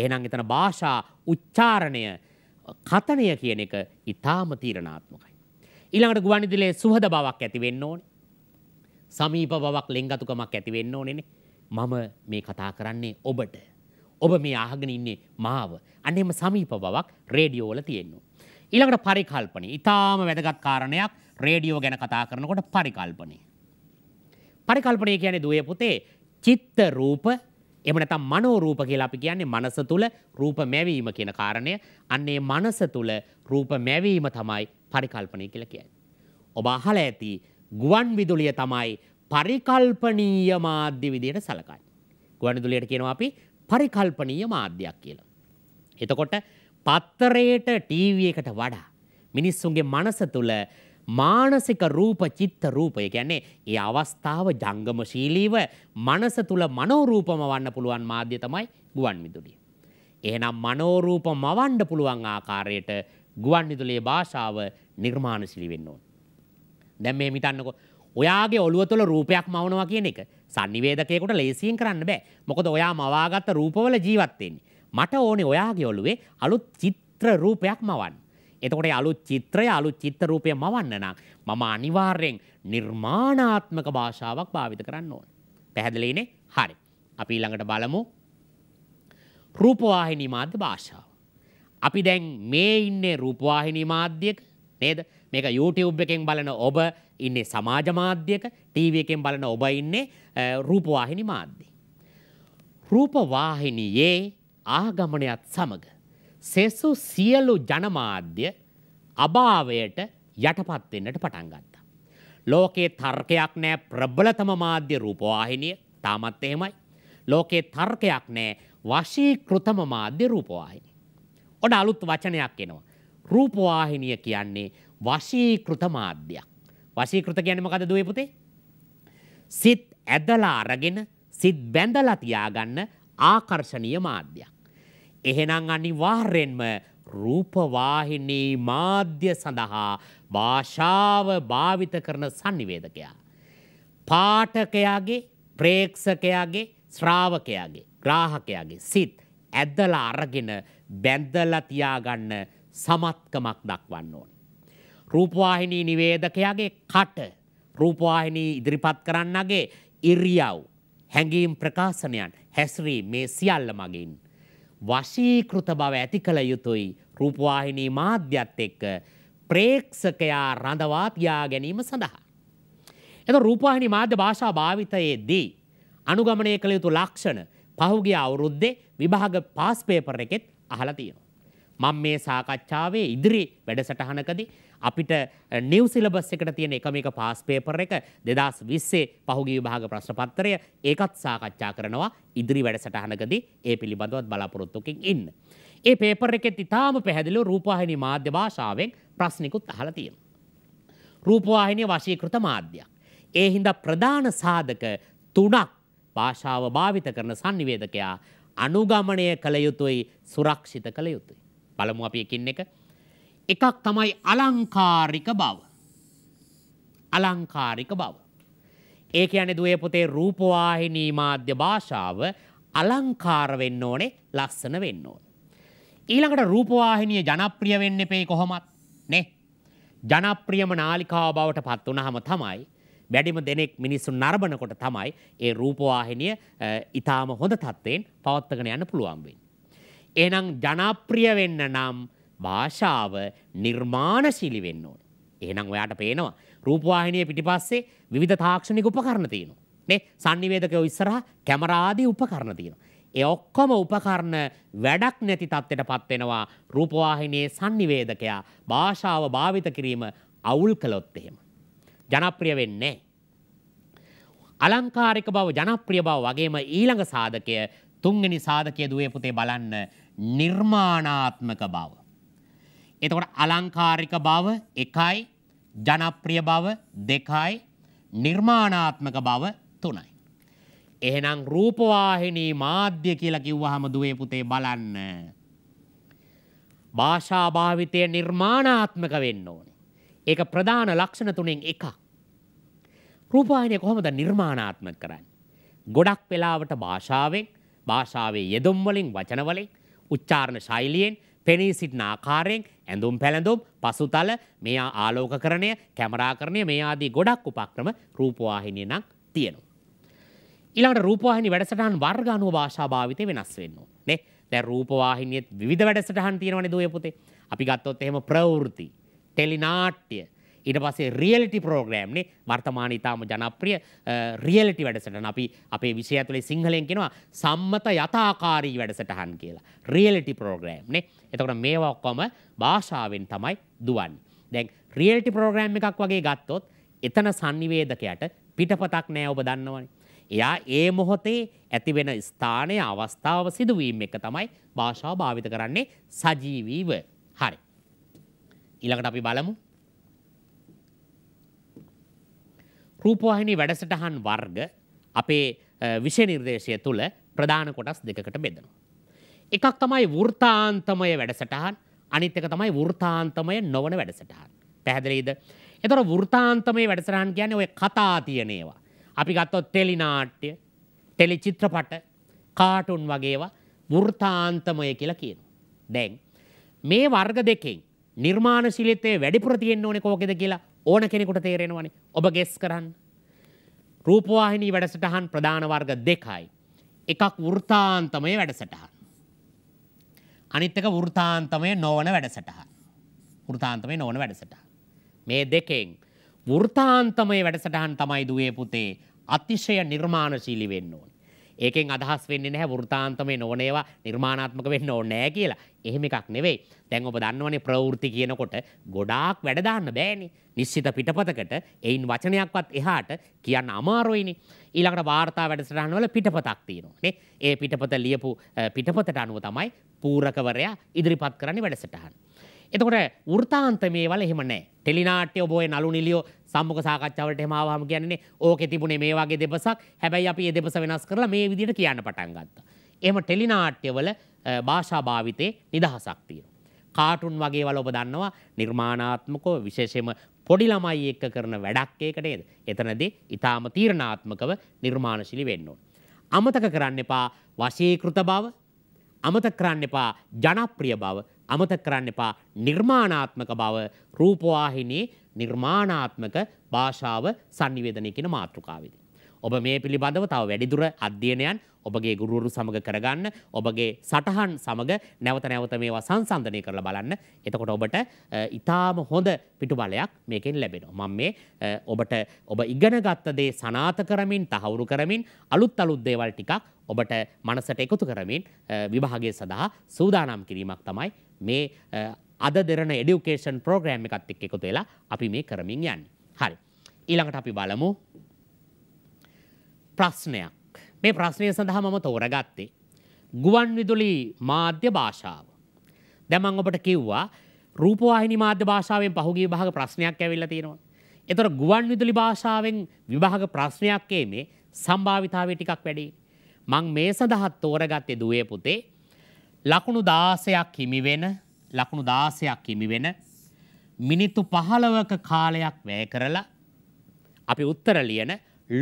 එහෙනම් එතන භාෂා උච්චාරණය කතනය කියන එක ඉතාම තීරණාත්මකයි. ඊළඟට ගුවන් විදුලියේ සුහද බවක් ඇති වෙන්න ඕනේ. සමීප බවක් ලෙන්ගතුකමක් ඇති වෙන්න ඕනේනේ. මම මේ කතා කරන්නේ ඔබට. ඔබ මේ අහගෙන ඉන්නේ මාව. අන්නේම සමීප බවක් රේඩියෝ වල තියෙනවා. ඊළඟට පරිකල්පනය. ඊටාම වැදගත් කාරණයක් රේඩියෝ ගැන කතා කරනකොට පරිකල්පනය. පරිකල්පනය කියන්නේ දුවේ පුතේ චිත්ත රූප එහෙම නැත්නම් මනෝ රූප කියලා අපි කියන්නේ මනස තුල රූප මැවීම කියන කාරණය. අන්න ඒ මනස තුල රූප මැවීම තමයි පරිකල්පනය කියලා කියන්නේ. ඔබ අහලා ඇති ගුවන් විදුලිය තමයි පරිකල්පනීය මාධ්‍ය විදිහට සලකන්නේ. ගුවන් විදුලියට කියනවා අපි පරිකල්පනීය මාධ්‍යයක් කියලා. එතකොට පත්තරයට ටීවී එකට වඩා මිනිස්සුන්ගේ මනස තුල මානසික රූප චිත්ත රූපය කියන්නේ ඒ අවස්ථාව ජංගමශීලීව මනස තුල මනෝරූපම වන්න පුළුවන් මාධ්‍ය තමයි ගුවන් විදුලිය. එහෙනම් මනෝරූප මවන්න පුළුවන් ආකාරයට ගුවන් විදුලියේ භාෂාව නිර්මාණශීලී වෙන්න ඕන. දැන් මේ හිතන්නකෝ ඔයාගේ ඔළුව තුළ රූපයක් මවනවා කියන එක sannivedakayeකට ලේසියෙන් කරන්න බෑ. මොකද ඔයා මවාගත්ත රූපවල ජීවත් වෙන්නේ. මට ඕනේ ඔයාගේ ඔළුවේ අලුත් චිත්‍ර රූපයක් මවන්න. එතකොට අලුත් චිත්‍රය අලුත් චිත්තරූපය මවන්න නම් මම අනිවාර්යෙන් නිර්මාණාත්මක භාෂාවක් භාවිත කරන්න ඕන. පැහැදිලිනේ? හරි. අපි ඊළඟට බලමු රූපවාහිනී මාධ්‍ය භාෂාව. අපි දැන් මේ ඉන්නේ රූපවාහිනී මාධ්‍යයක නේද? මේක YouTube එකෙන් බලන ඔබ ඉන්නේ සමාජ මාධ්‍යයක, TV එකෙන් බලන ඔබ ඉන්නේ රූපවාහිනී මාධ්‍යයේ. රූපවාහිනියේ ආගමනයත් සමග සෙසු සියලු ජනමාධ්‍ය අභාවයට යටපත් වෙන්නට පටන් ගත්තා. ලෝකේ තර්කයක් නැහැ ප්‍රබලතම මාධ්‍ය රූපවාහිනිය. තාමත් එහෙමයි. ලෝකේ තර්කයක් නැහැ වශීකృతම මාධ්‍ය රූපවාහිනිය. ඔන්න අලුත් වචනයක් එනවා. රූපවාහිනිය කියන්නේ වශීකృత මාධ්‍යයක්. වශීකృత කියන්නේ මොකද දුවේ පුතේ? සිත් ඇදලා අරගෙන සිත් බැඳලා තියාගන්න ආකර්ෂණීය මාධ්‍යයක්. එහෙනම් අනිවාර්යෙන්ම රූපවාහිනී මාධ්‍ය සඳහා භාෂාව භාවිත කරන sannivedakaya. පාඨකයාගේ, ප්‍රේක්ෂකයාගේ, ශ්‍රාවකයාගේ, ග්‍රාහකයාගේ සිත් ඇදලා අරගෙන බැඳලා තියාගන්න සමත්කමක් දක්වන්න ඕනේ. රූපවාහිනී නිවේදකයාගේ කට රූපවාහිනී ඉදිරිපත් කරන්නගේ ඉරියව් හැඟීම් ප්‍රකාශනයන් හැසිරීම මේ සියල්ල මගින් වශීකෘත බව ඇති කළ යුතුයි රූපවාහිනී මාධ්‍යත් එක්ක ප්‍රේක්ෂකයා රඳවා තියා ගැනීම සඳහා. එතකොට රූපවාහිනී මාධ්‍ය භාෂා භාවිතයේදී අනුගමනය කළ යුතු ලක්ෂණ පහුගිය අවුරුද්දේ විභාග පාස් පේපර් එකෙත් අහලා තියෙනවා. මම මේ සාකච්ඡාවේ ඉදිරි වැඩසටහනකදී අපිට නිව් සිලබස් එකට තියෙන එකම එක පාස් පේපර් එක 2020 පහුගිය විභාග ප්‍රශ්නපත්‍රය ඒකත් සාකච්ඡා කරනවා ඉදිරි වැඩසටහනකදී ඒ පිළිබඳවත් බලාපොරොත්තුකින් ඉන්න. ඒ පේපර් එකෙත් ඉතාම පැහැදිලිව රූපවාහිනී මාධ්‍ය භාෂාවෙන් ප්‍රශ්නිකුත් අහලා තියෙනවා. රූපවාහිනී වශීකృత මාධ්‍යයක්. ඒ හින්දා ප්‍රධාන සාධක තුනක් භාෂාව භාවිත කරන sannivedakaya අනුගමනය කළ යුතුයි සුරක්ෂිත කළ යුතුයි. පළමු අපි එකින් එක එකක් තමයි අලංකාරික බව. අලංකාරික බව. ඒ කියන්නේ දුවේ පුතේ රූපවාහිනී මාධ්‍ය භාෂාව අලංකාර වෙන්න ඕනේ, ලස්සන වෙන්න ඕනේ. ඊළඟට රූපවාහිනිය ජනප්‍රිය වෙන්න එපේ කොහොමත් නේ. ජනප්‍රියම නාලිකාව බවට පත් වුනහම තමයි වැඩිම දෙනෙක් මිනිස්සු නරඹනකොට තමයි ඒ රූපවාහිනිය ඊටාම හොඳ තත්ත්වයෙන් පවත්වාගෙන යන්න පුළුවන් වෙන්නේ. එහෙනම් ජනප්‍රිය වෙන්න නම් භාෂාව නිර්මාණශීලී වෙන්න ඕනේ. එහෙනම් ඔයාට පේනවා රූපවාහිනිය පිටිපස්සේ විවිධ තාක්ෂණික උපකරණ තියෙනවා. නේ sannivedakayo ඉස්සරහා කැමරා ආදී උපකරණ තියෙනවා. ඒ ඔක්කොම උපකරණ වැඩක් නැති තත්ත්වයටපත් වෙනවා රූපවාහිනියේ sannivedakaයා භාෂාව භාවිත කිරීම අවුල් කළොත් එහෙම. ජනප්‍රිය වෙන්නේ අලංකාරික බව ජනප්‍රිය බව වගේම ඊළඟ සාධකය තුන්වෙනි සාධකය දුවේ පුතේ බලන්න නිර්මාණාත්මක බව. එතකොට අලංකාරික බව එකයි ජනප්‍රිය බව දෙකයි නිර්මාණාත්මක බව තුනයි. එහෙනම් රූපවාහිනී මාධ්‍ය කියලා කිව්වහම දුවේ පුතේ බලන්න. භාෂා භාවිතය නිර්මාණාත්මක වෙන්න ඕනේ. ඒක ප්‍රධාන ලක්ෂණ තුනෙන් එකක්. රූපවාහිනිය කොහොමද නිර්මාණාත්මක කරන්නේ? ගොඩක් වෙලාවට භාෂාවෙන්, භාෂාවේ යෙදුම් වලින්, වචන වලින්, උච්චාරණ ශෛලියෙන්, පෙනී සිටින ආකාරයෙන් ඇඳුම් පැළඳුම් පසුතල මෙයා ආලෝකකරණය කැමරාකරණය මේ ආදී ගොඩක් උපක්‍රම රූපවාහිනිය නම් තියෙනවා. ඊළඟට රූපවාහිනි වැඩසටහන් වර්ග අනුව භාෂා භාවිතය වෙනස් වෙන්න ඕනේ. දැන් රූපවාහිනියෙත් විවිධ වැඩසටහන් තියෙනවනේ දුවේ පුතේ. අපි ගත්තොත් එහෙම ප්‍රවෘත්ති, ටෙලිනාට්‍ය, ඉට පසේ රියලිටි ප්‍රෝග්‍රෑම්නේ වර්තමාන ඉතාම ජනප්‍රිය රියලිටි වැඩසටන අපි අපේ විෂය ඇතුළේ සිංහලෙන් කෙනවා සම්මත යථාකාරී වැඩසටහන් කියලා. රියලිටි ප්‍රෝග්‍රෑම්නේ එතකට මේවා ඔක්කොම භාෂාවෙන් තමයි දුවන්. දැන් රියල්ටි ප්‍රෝග්‍රෑම් එකක් වගේ ගත්තොත් එතන සංනිවේදකයට පිටපතක් නෑ ඔබ දන්නවනේ. එයා ඒ මොහොතේ ඇතිවෙන ස්ථානය අවස්ථාව සිදුවීම එක තමයි භාෂාව භාවිත කරන්නේ සජීවීව හරි. ඊළඟට අපි බලමු රූපවාහිනී වැඩසටහන් වර්ග අපේ විෂය නිර්දේශය තුළ ප්‍රධාන කොටස් දෙකකට බෙදනවා. එකක් තමයි වෘතාන්තමය වැඩසටහන් අනිත් එක තමයි වෘතාන්තමය නොවන වැඩසටහන්. පැහැදිලිද? එතකොට වෘතාන්තමය වැඩසටහන් කියන්නේ ඔය කතා තියෙන ඒවා. අපි ගත්තොත් ටෙලි නාට්‍ය, ටෙලි චිත්‍රපට, කාටුන් වගේ ඒවා වෘතාන්තමය කියලා කියනවා. දැන් මේ වර්ග දෙකෙන් නිර්මාණශීලීත්වය වැඩිපුර තියෙන්න ඕනේ කෝකෙද කියලා ඕන කෙනෙකුට තේරෙනවනේ. ඔබ ගෙස් කරන්න. රූපවාහිනී වැඩසටහන් ප්‍රධාන වර්ග දෙකයි. එකක් වෘතාන්තමය වැඩසටහන්. අනිත් එක වෘතාන්තමය නොවන වැඩසටහන්. වෘතාන්තමය නොවන වැඩසටහන්. මේ දෙකෙන් වෘතාන්තමය වැඩසටහන් තමයි දුවේ පුතේ අතිශය නිර්මාණශීලී වෙන්න ඕන. ඒකෙන් අදහස් වෙන්නේ නැහැ වෘතාන්තමේ නොවන ඒවා නිර්මාණාත්මක වෙන්න ඕනේ නැහැ කියලා. එහෙම එකක් නෙවෙයි. දැන් ඔබ දන්නවනේ ප්‍රවෘත්ති කියනකොට ගොඩාක් වැඩ දාන්න බෑනේ. නිශ්චිත පිටපතකට එයින් වචනයක්වත් එහාට කියන්න අමාරුයිනේ. ඊළඟට වාර්තා වැඩසටහන් වල පිටපතක් තියෙනවා නේ. ඒ පිටපත ලියපු පිටපතට අනුව තමයි පූරකවරයා ඉදිරිපත් කරන්නේ වැඩසටහන්. එතකොට වෘතාන්තමේ වල එහෙම නැහැ. ටෙලිනාට්‍ය ඔබ ඔය නළු නිලියෝ සම්මුඛ සාකච්ඡාවලට එහෙම ආවම කියන්නේ ඕකේ තිබුණේ මේ වගේ දෙබසක්. හැබැයි අපි මේ දෙබස වෙනස් කරලා මේ විදිහට කියන්න පටන් ගත්තා. එහෙම ටෙලිනාට්‍යවල භාෂා භාවිතේ නිදහසක් තියෙනවා. කාටුන් වගේ වල ඔබ දන්නවා නිර්මාණාත්මකව විශේෂයෙන්ම පොඩි ළමයි එක්ක කරන වැඩක් ඒකට නේද? එතනදී ඊටාම තීරණාත්මකව නිර්මාණශීලී වෙන්න ඕන. අමතක කරන්න එපා වශීකృత බව, අමතක කරන්න එපා ජනප්‍රිය බව, අමතක කරන්න එපා නිර්මාණාත්මක බව රූපවාහිනී නිර්මාණාත්මක භාෂාව සංනිවේදනය කියන මාතෘකාවේදී. ඔබ මේ පිළිබඳව තව වැඩිදුර අධ්‍යයනයන් ඔබගේ ගුරුවරු සමඟ කරගන්න ඔබගේ සටහන් සමඟ නැවත නැවත මේවා සංසන්ධනය කරලා බලන්න. එතකොට ඔබට ඉතාම හොඳ පිටුබලයක් මේකෙන් ලැබෙනවා. මම මේ ඔබට ඔබ ඉගෙනගත්ත දේ සනාථ කරමින් තහවුරු කරමින් අලුත් අලුත් දේවල් ටිකක් ඔබට මනසට එකතු කරමින් විභාගය සඳහා සූදානම් කිරීමක් තමයි මේ අද දෙරන එඩියුකේෂන් ප්‍රෝග්‍රෑම් එකත් එක්ක එකතු වෙලා අපි මේ කරමින් යන්නේ. හරි. ඊළඟට අපි බලමු ප්‍රශ්නයක්. මේ ප්‍රශ්නය සඳහා මම තෝරගත්තේ ගුවන් විදුලි මාධ්‍ය භාෂාව. දැන් මම ඔබට කිව්වා රූපවාහිනි මාධ්‍ය භාෂාවෙන් පහුගිය විභාග ප්‍රශ්නයක් ඇවිල්ලා තියෙනවා. ඒතර ගුවන් විදුලි භාෂාවෙන් විභාග ප්‍රශ්නයක් එමේ සම්භාවිතාවය ටිකක් වැඩි. මං මේ සඳහා තෝරගත්තේ දුවේ පුතේ ලකුණු 16ක් හිමි වෙන ලකුණු 16ක් හිමි වෙන මිනිත්තු 15ක කාලයක් වැය කරලා අපි උත්තර ලියන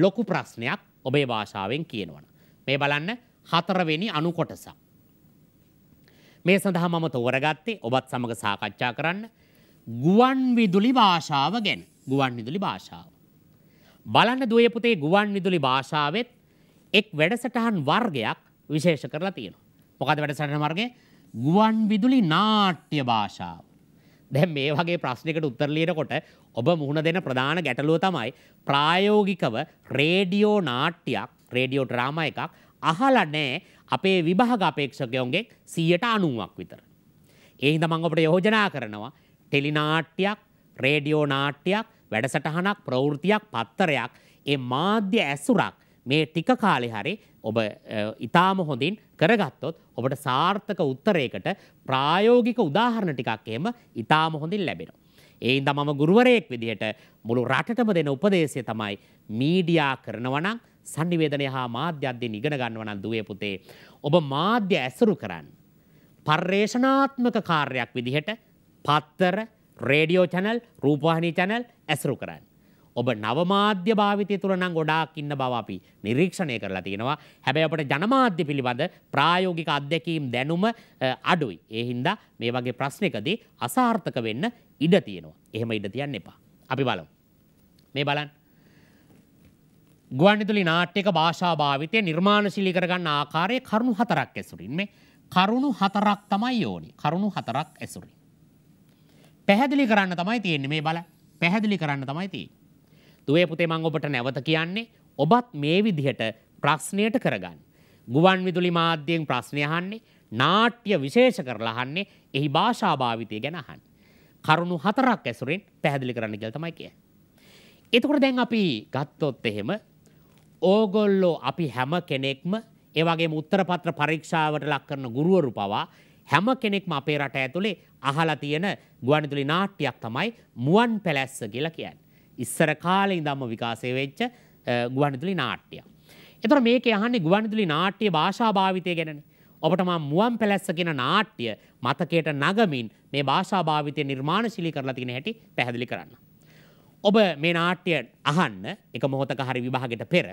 ලොකු ප්‍රශ්නයක් ඔබේ භාෂාවෙන් කියනවනම් මේ බලන්න හතරවෙනි අණු කොටස මේ සඳහා මම තෝරගත්තේ ඔබත් සමග සාකච්ඡා කරන්න ගුවන් විදුලි භාෂාව ගැන ගුවන් විදුලි භාෂාව බලන්න දුවේ පුතේ ගුවන් විදුලි භාෂාවෙත් එක් වැඩසටහන් වර්ගයක් විශේෂ කරලා තියෙනවා මොකද වැඩසටහන වර්ගයේ ගුවන් විදුලි නාට්‍ය භාෂාව. දැන් මේ වගේ ප්‍රශ්නයකට උත්තර ලියනකොට ඔබ මුහුණ දෙන ප්‍රධාන ගැටලුව තමයි ප්‍රායෝගිකව රේඩියෝ නාට්‍යයක් රේඩියෝ ඩ්‍රාමා එකක් අහලා නැහැ අපේ විභාග අපේක්ෂකයන්ගෙන් 90ක් විතර. ඒ හින්දා මම ඔබට යෝජනා කරනවා ටෙලි නාට්‍යයක්, රේඩියෝ නාට්‍යයක්, වැඩසටහනක්, ප්‍රවෘත්තියක්, පත්තරයක්, ඒ මාධ්‍ය ඇසුරක් මේ ටික කාලේ හරි ඔබ ඉතාම හොඳින් කරගත්තොත් ඔබට සාර්ථක උත්තරයකට ප්‍රායෝගික උදාහරණ ටිකක් එහෙම ඉතාම හොඳින් ලැබෙනවා. ඒයින් තමම ගුරුවරයෙක් විදිහට මුළු රටටම දෙන උපදේශය තමයි මීඩියා කරනවනම් සංනිවේදනය හා මාධ්‍ය අධ්‍යයන ඉගෙන ගන්නවනම් දුවේ පුතේ ඔබ මාධ්‍ය ඇසුරු කරන්න. පර්යේෂණාත්මක කාර්යයක් විදිහට පත්තර, රේඩියෝ channel, රූපවාහිනී channel ඇසුරු කරන්න. ඔබ නවමාධ්‍ය භාවිතය තුළ නම් ගොඩාක් ඉන්න බව අපි නිරීක්ෂණය කරලා තියෙනවා. හැබැයි අපට ජනමාධ්‍ය පිළිබඳ ප්‍රායෝගික අත්දැකීම් දැනුම අඩුයි. ඒ හින්දා මේ වගේ ප්‍රශ්නකදී අසාර්ථක වෙන්න ඉඩ තියෙනවා. එහෙම ඉඩ තියන්න එපා. අපි බලමු. මේ බලන්න. ගුවන්විදුලි නාට්‍යක භාෂා භාවිතය නිර්මාණශීලී කරගන්න ආකාරයේ කරුණු හතරක් ඇසුරින් මේ කරුණු හතරක් තමයි ඕනි. කරුණු හතරක් ඇසුරින්. පැහැදිලි කරන්න තමයි තියෙන්නේ මේ බල. පැහැදිලි කරන්න තමයි තියෙන්නේ. දුවේ පුතේ මං ඔබට නැවත කියන්නේ ඔබත් මේ විදිහට ප්‍රශ්නයට කරගන්න. ගුවන් විදුලි මාධ්‍යයෙන් ප්‍රශ්නය අහන්නේ නාට්‍ය විශේෂ කරලා අහන්නේ එහි භාෂා භාවිතය ගැන අහන්න. කරුණු හතරක් ඇසුරෙන් පැහැදිලි කරන්න කියලා තමයි කියන්නේ. එතකොට දැන් අපි ගත්තොත් එහෙම ඕගොල්ලෝ අපි හැම කෙනෙක්ම ඒ වගේම උත්තර පත්‍ර පරීක්ෂාවට ලක් කරන ගුරුවරු පවා හැම කෙනෙක්ම අපේ රට ඇතුලේ අහලා තියෙන ගුවන්විදුලි නාට්‍යයක් තමයි මුවන් පැලැස්ස කියලා කියන්නේ. ඉස්සර කාලේ ඉඳන්ම විකාශය වෙච්ච ගුවන්විදුලි නාට්‍යයක්. එතකොට මේකේ අහන්නේ ගුවන්විදුලි නාට්‍ය භාෂා භාවිතය ගැනනේ. ඔබට මම මුවන් පැලැස්ස කියන නාට්‍ය මතකයට නගමින් මේ භාෂා භාවිතය නිර්මාණශීලී කරලා තියෙන හැටි පැහැදිලි කරන්න. ඔබ මේ නාට්‍ය අහන්න එක මොහොතක හරි විභාගයට පෙර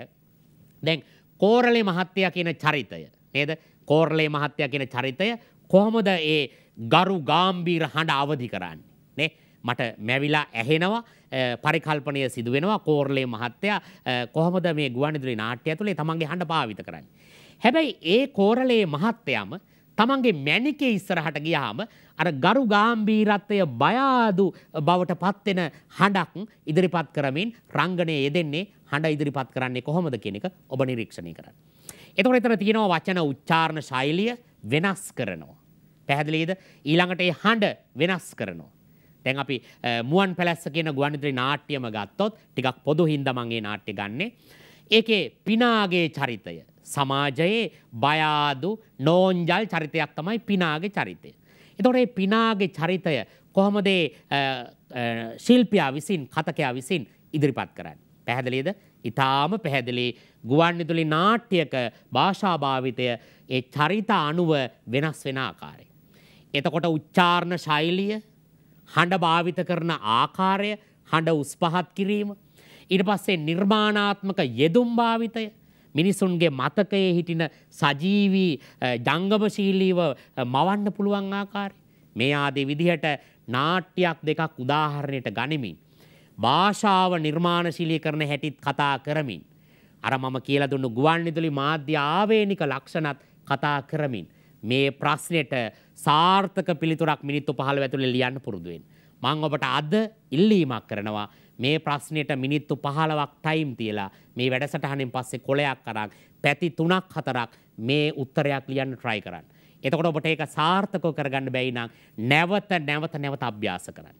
දැන් කෝරළේ මහත්තයා කියන චරිතය නේද? කෝරළේ මහත්තයා කියන චරිතය කොහොමද ඒ ගරු ගාම්භීර හඬ අවදි කරන්නේ? මට මැවිලා ඇහෙනවා පරිකල්පනය සිදුවෙනවා කෝර්ලේ මහත්තයා කොහොමද මේ ගුවන්නිදුරේ නාට්‍ය ඇතුළේ තමන්ගේ හඬ පාවිත කරන්නේ. හැබැයි ඒ කෝරලේ මහත්තයම තමන්ගේ මැණිකේ ඉස්සරහට ගියාම අර ගරු ගාම්භීරත්වය බයාදු බවට පත්වෙන හඬක් ඉදිරිපත් කරමින් රංගනයේ යෙදෙන්නේ හඬ ඉදිරිපත් කරන්නේ කොහොමද කියන එක ඔබ නිරීක්ෂණය කරන්න. එතකොට එතන තියෙනවා වචන උච්චාරණ ශෛලිය වෙනස් කරනවා. පැහැදිලිද? ඊළඟට ඒ හඬ වෙනස් කරනවා. දැන් අපි මුවන් පැලැස්ස කියන ගුවන්විදුලි නාට්‍යම ගත්තොත් ටිකක් පොදු හින්දා මම මේ නාට්‍ය ගන්නෙ. ඒකේ පිනාගේ චරිතය සමාජයේ බය ආදු නෝන්ජල් චරිතයක් තමයි පිනාගේ චරිතය. එතකොට මේ පිනාගේ චරිතය කොහොමද ශිල්පියා විසින් කතකයා විසින් ඉදිරිපත් කරන්නේ? පැහැදිලිද? ඊටාම පැහැදිලි ගුවන්විදුලි නාට්‍යක භාෂා භාවිතය ඒ චරිත අනුව වෙනස් වෙන ආකාරය. එතකොට උච්චාරණ ශෛලිය හඬ භාවිත කරන ආකාරය හඬ උස් පහත් කිරීම. ඉට පස්සේ නිර්මාණාත්මක යෙදුම් භාවිතය මිනිසුන්ගේ මතකයේ හිටින සජීවී ජංගමශීලීව මවන්න පුළුවන් ආකාරය. මේ ආදී විදිහට නාට්‍යයක් දෙකක් උදාහරණයට ගනිමින්. භාෂාව නිර්මාණශීලී කරන හැටිත් කතා කරමින්. අර මම කියලා දුන්නු ගුවන් විදුලි මාධ්‍ය ආවේනික ලක්ෂණත් කතා කරමින් මේ ප්‍රශ්නෙට සාර්ථක පිළිතුරක් මිනිත්තු පහළ ඇතුළේ ලියන්න පුරුදුවෙන්. මං ඔබට අද ඉල්ලීමක් කරනවා මේ ප්‍රශ්නයට මිනිත්තු පහලවක් ටයිම් තියලා මේ වැඩසටහනින් පස්සේ කොලයක් කරක් පැති තුනක් හතරක් මේ උත්තරයක් ලියන්න ට්‍රයි කරන්න. එතකොට ඔබට ඒක සාර්ථකව කරගන්න බැයි නම් නැවත නැවත නැවත අභ්‍යාස කරන්න.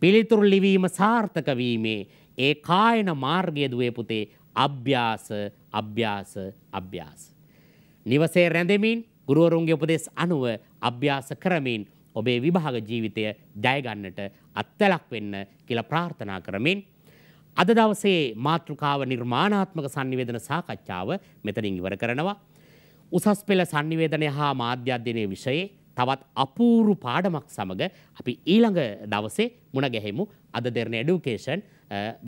පිළිතුරු ලිවීම සාර්ථක වීමේ ඒ කායන මාර්ගය දුවේ පුතේ අභ්‍යාස අභ්‍යාස අභ්‍යාස. නිවසේ රැඳෙමින් ගුරුවරුන්ගේ උපදෙස් අනුව අභ්‍යාස කරමින් ඔබේ විභාග ජීවිතය ජයගන්නට අත්තලක් වෙන්න කියලා ප්‍රාර්ථනා කරමින් අද දවසේ මාතෘකාව නිර්මාණාත්මක sannivedana සාකච්ඡාව මෙතනින් ඉවර කරනවා. උසස් පෙළ sannivedanaya හා මාධ්‍ය අධ්‍යයනයේ විෂයේ තවත් අපූරු පාඩමක් සමග අපි ඊළඟ දවසේ මුණ ගැහෙමු අද දෙරණ එඩුකේෂන්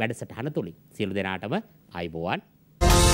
වැඩසටහන තුලින්. සියලු දෙනාටම ආයිබෝවන්. Thank you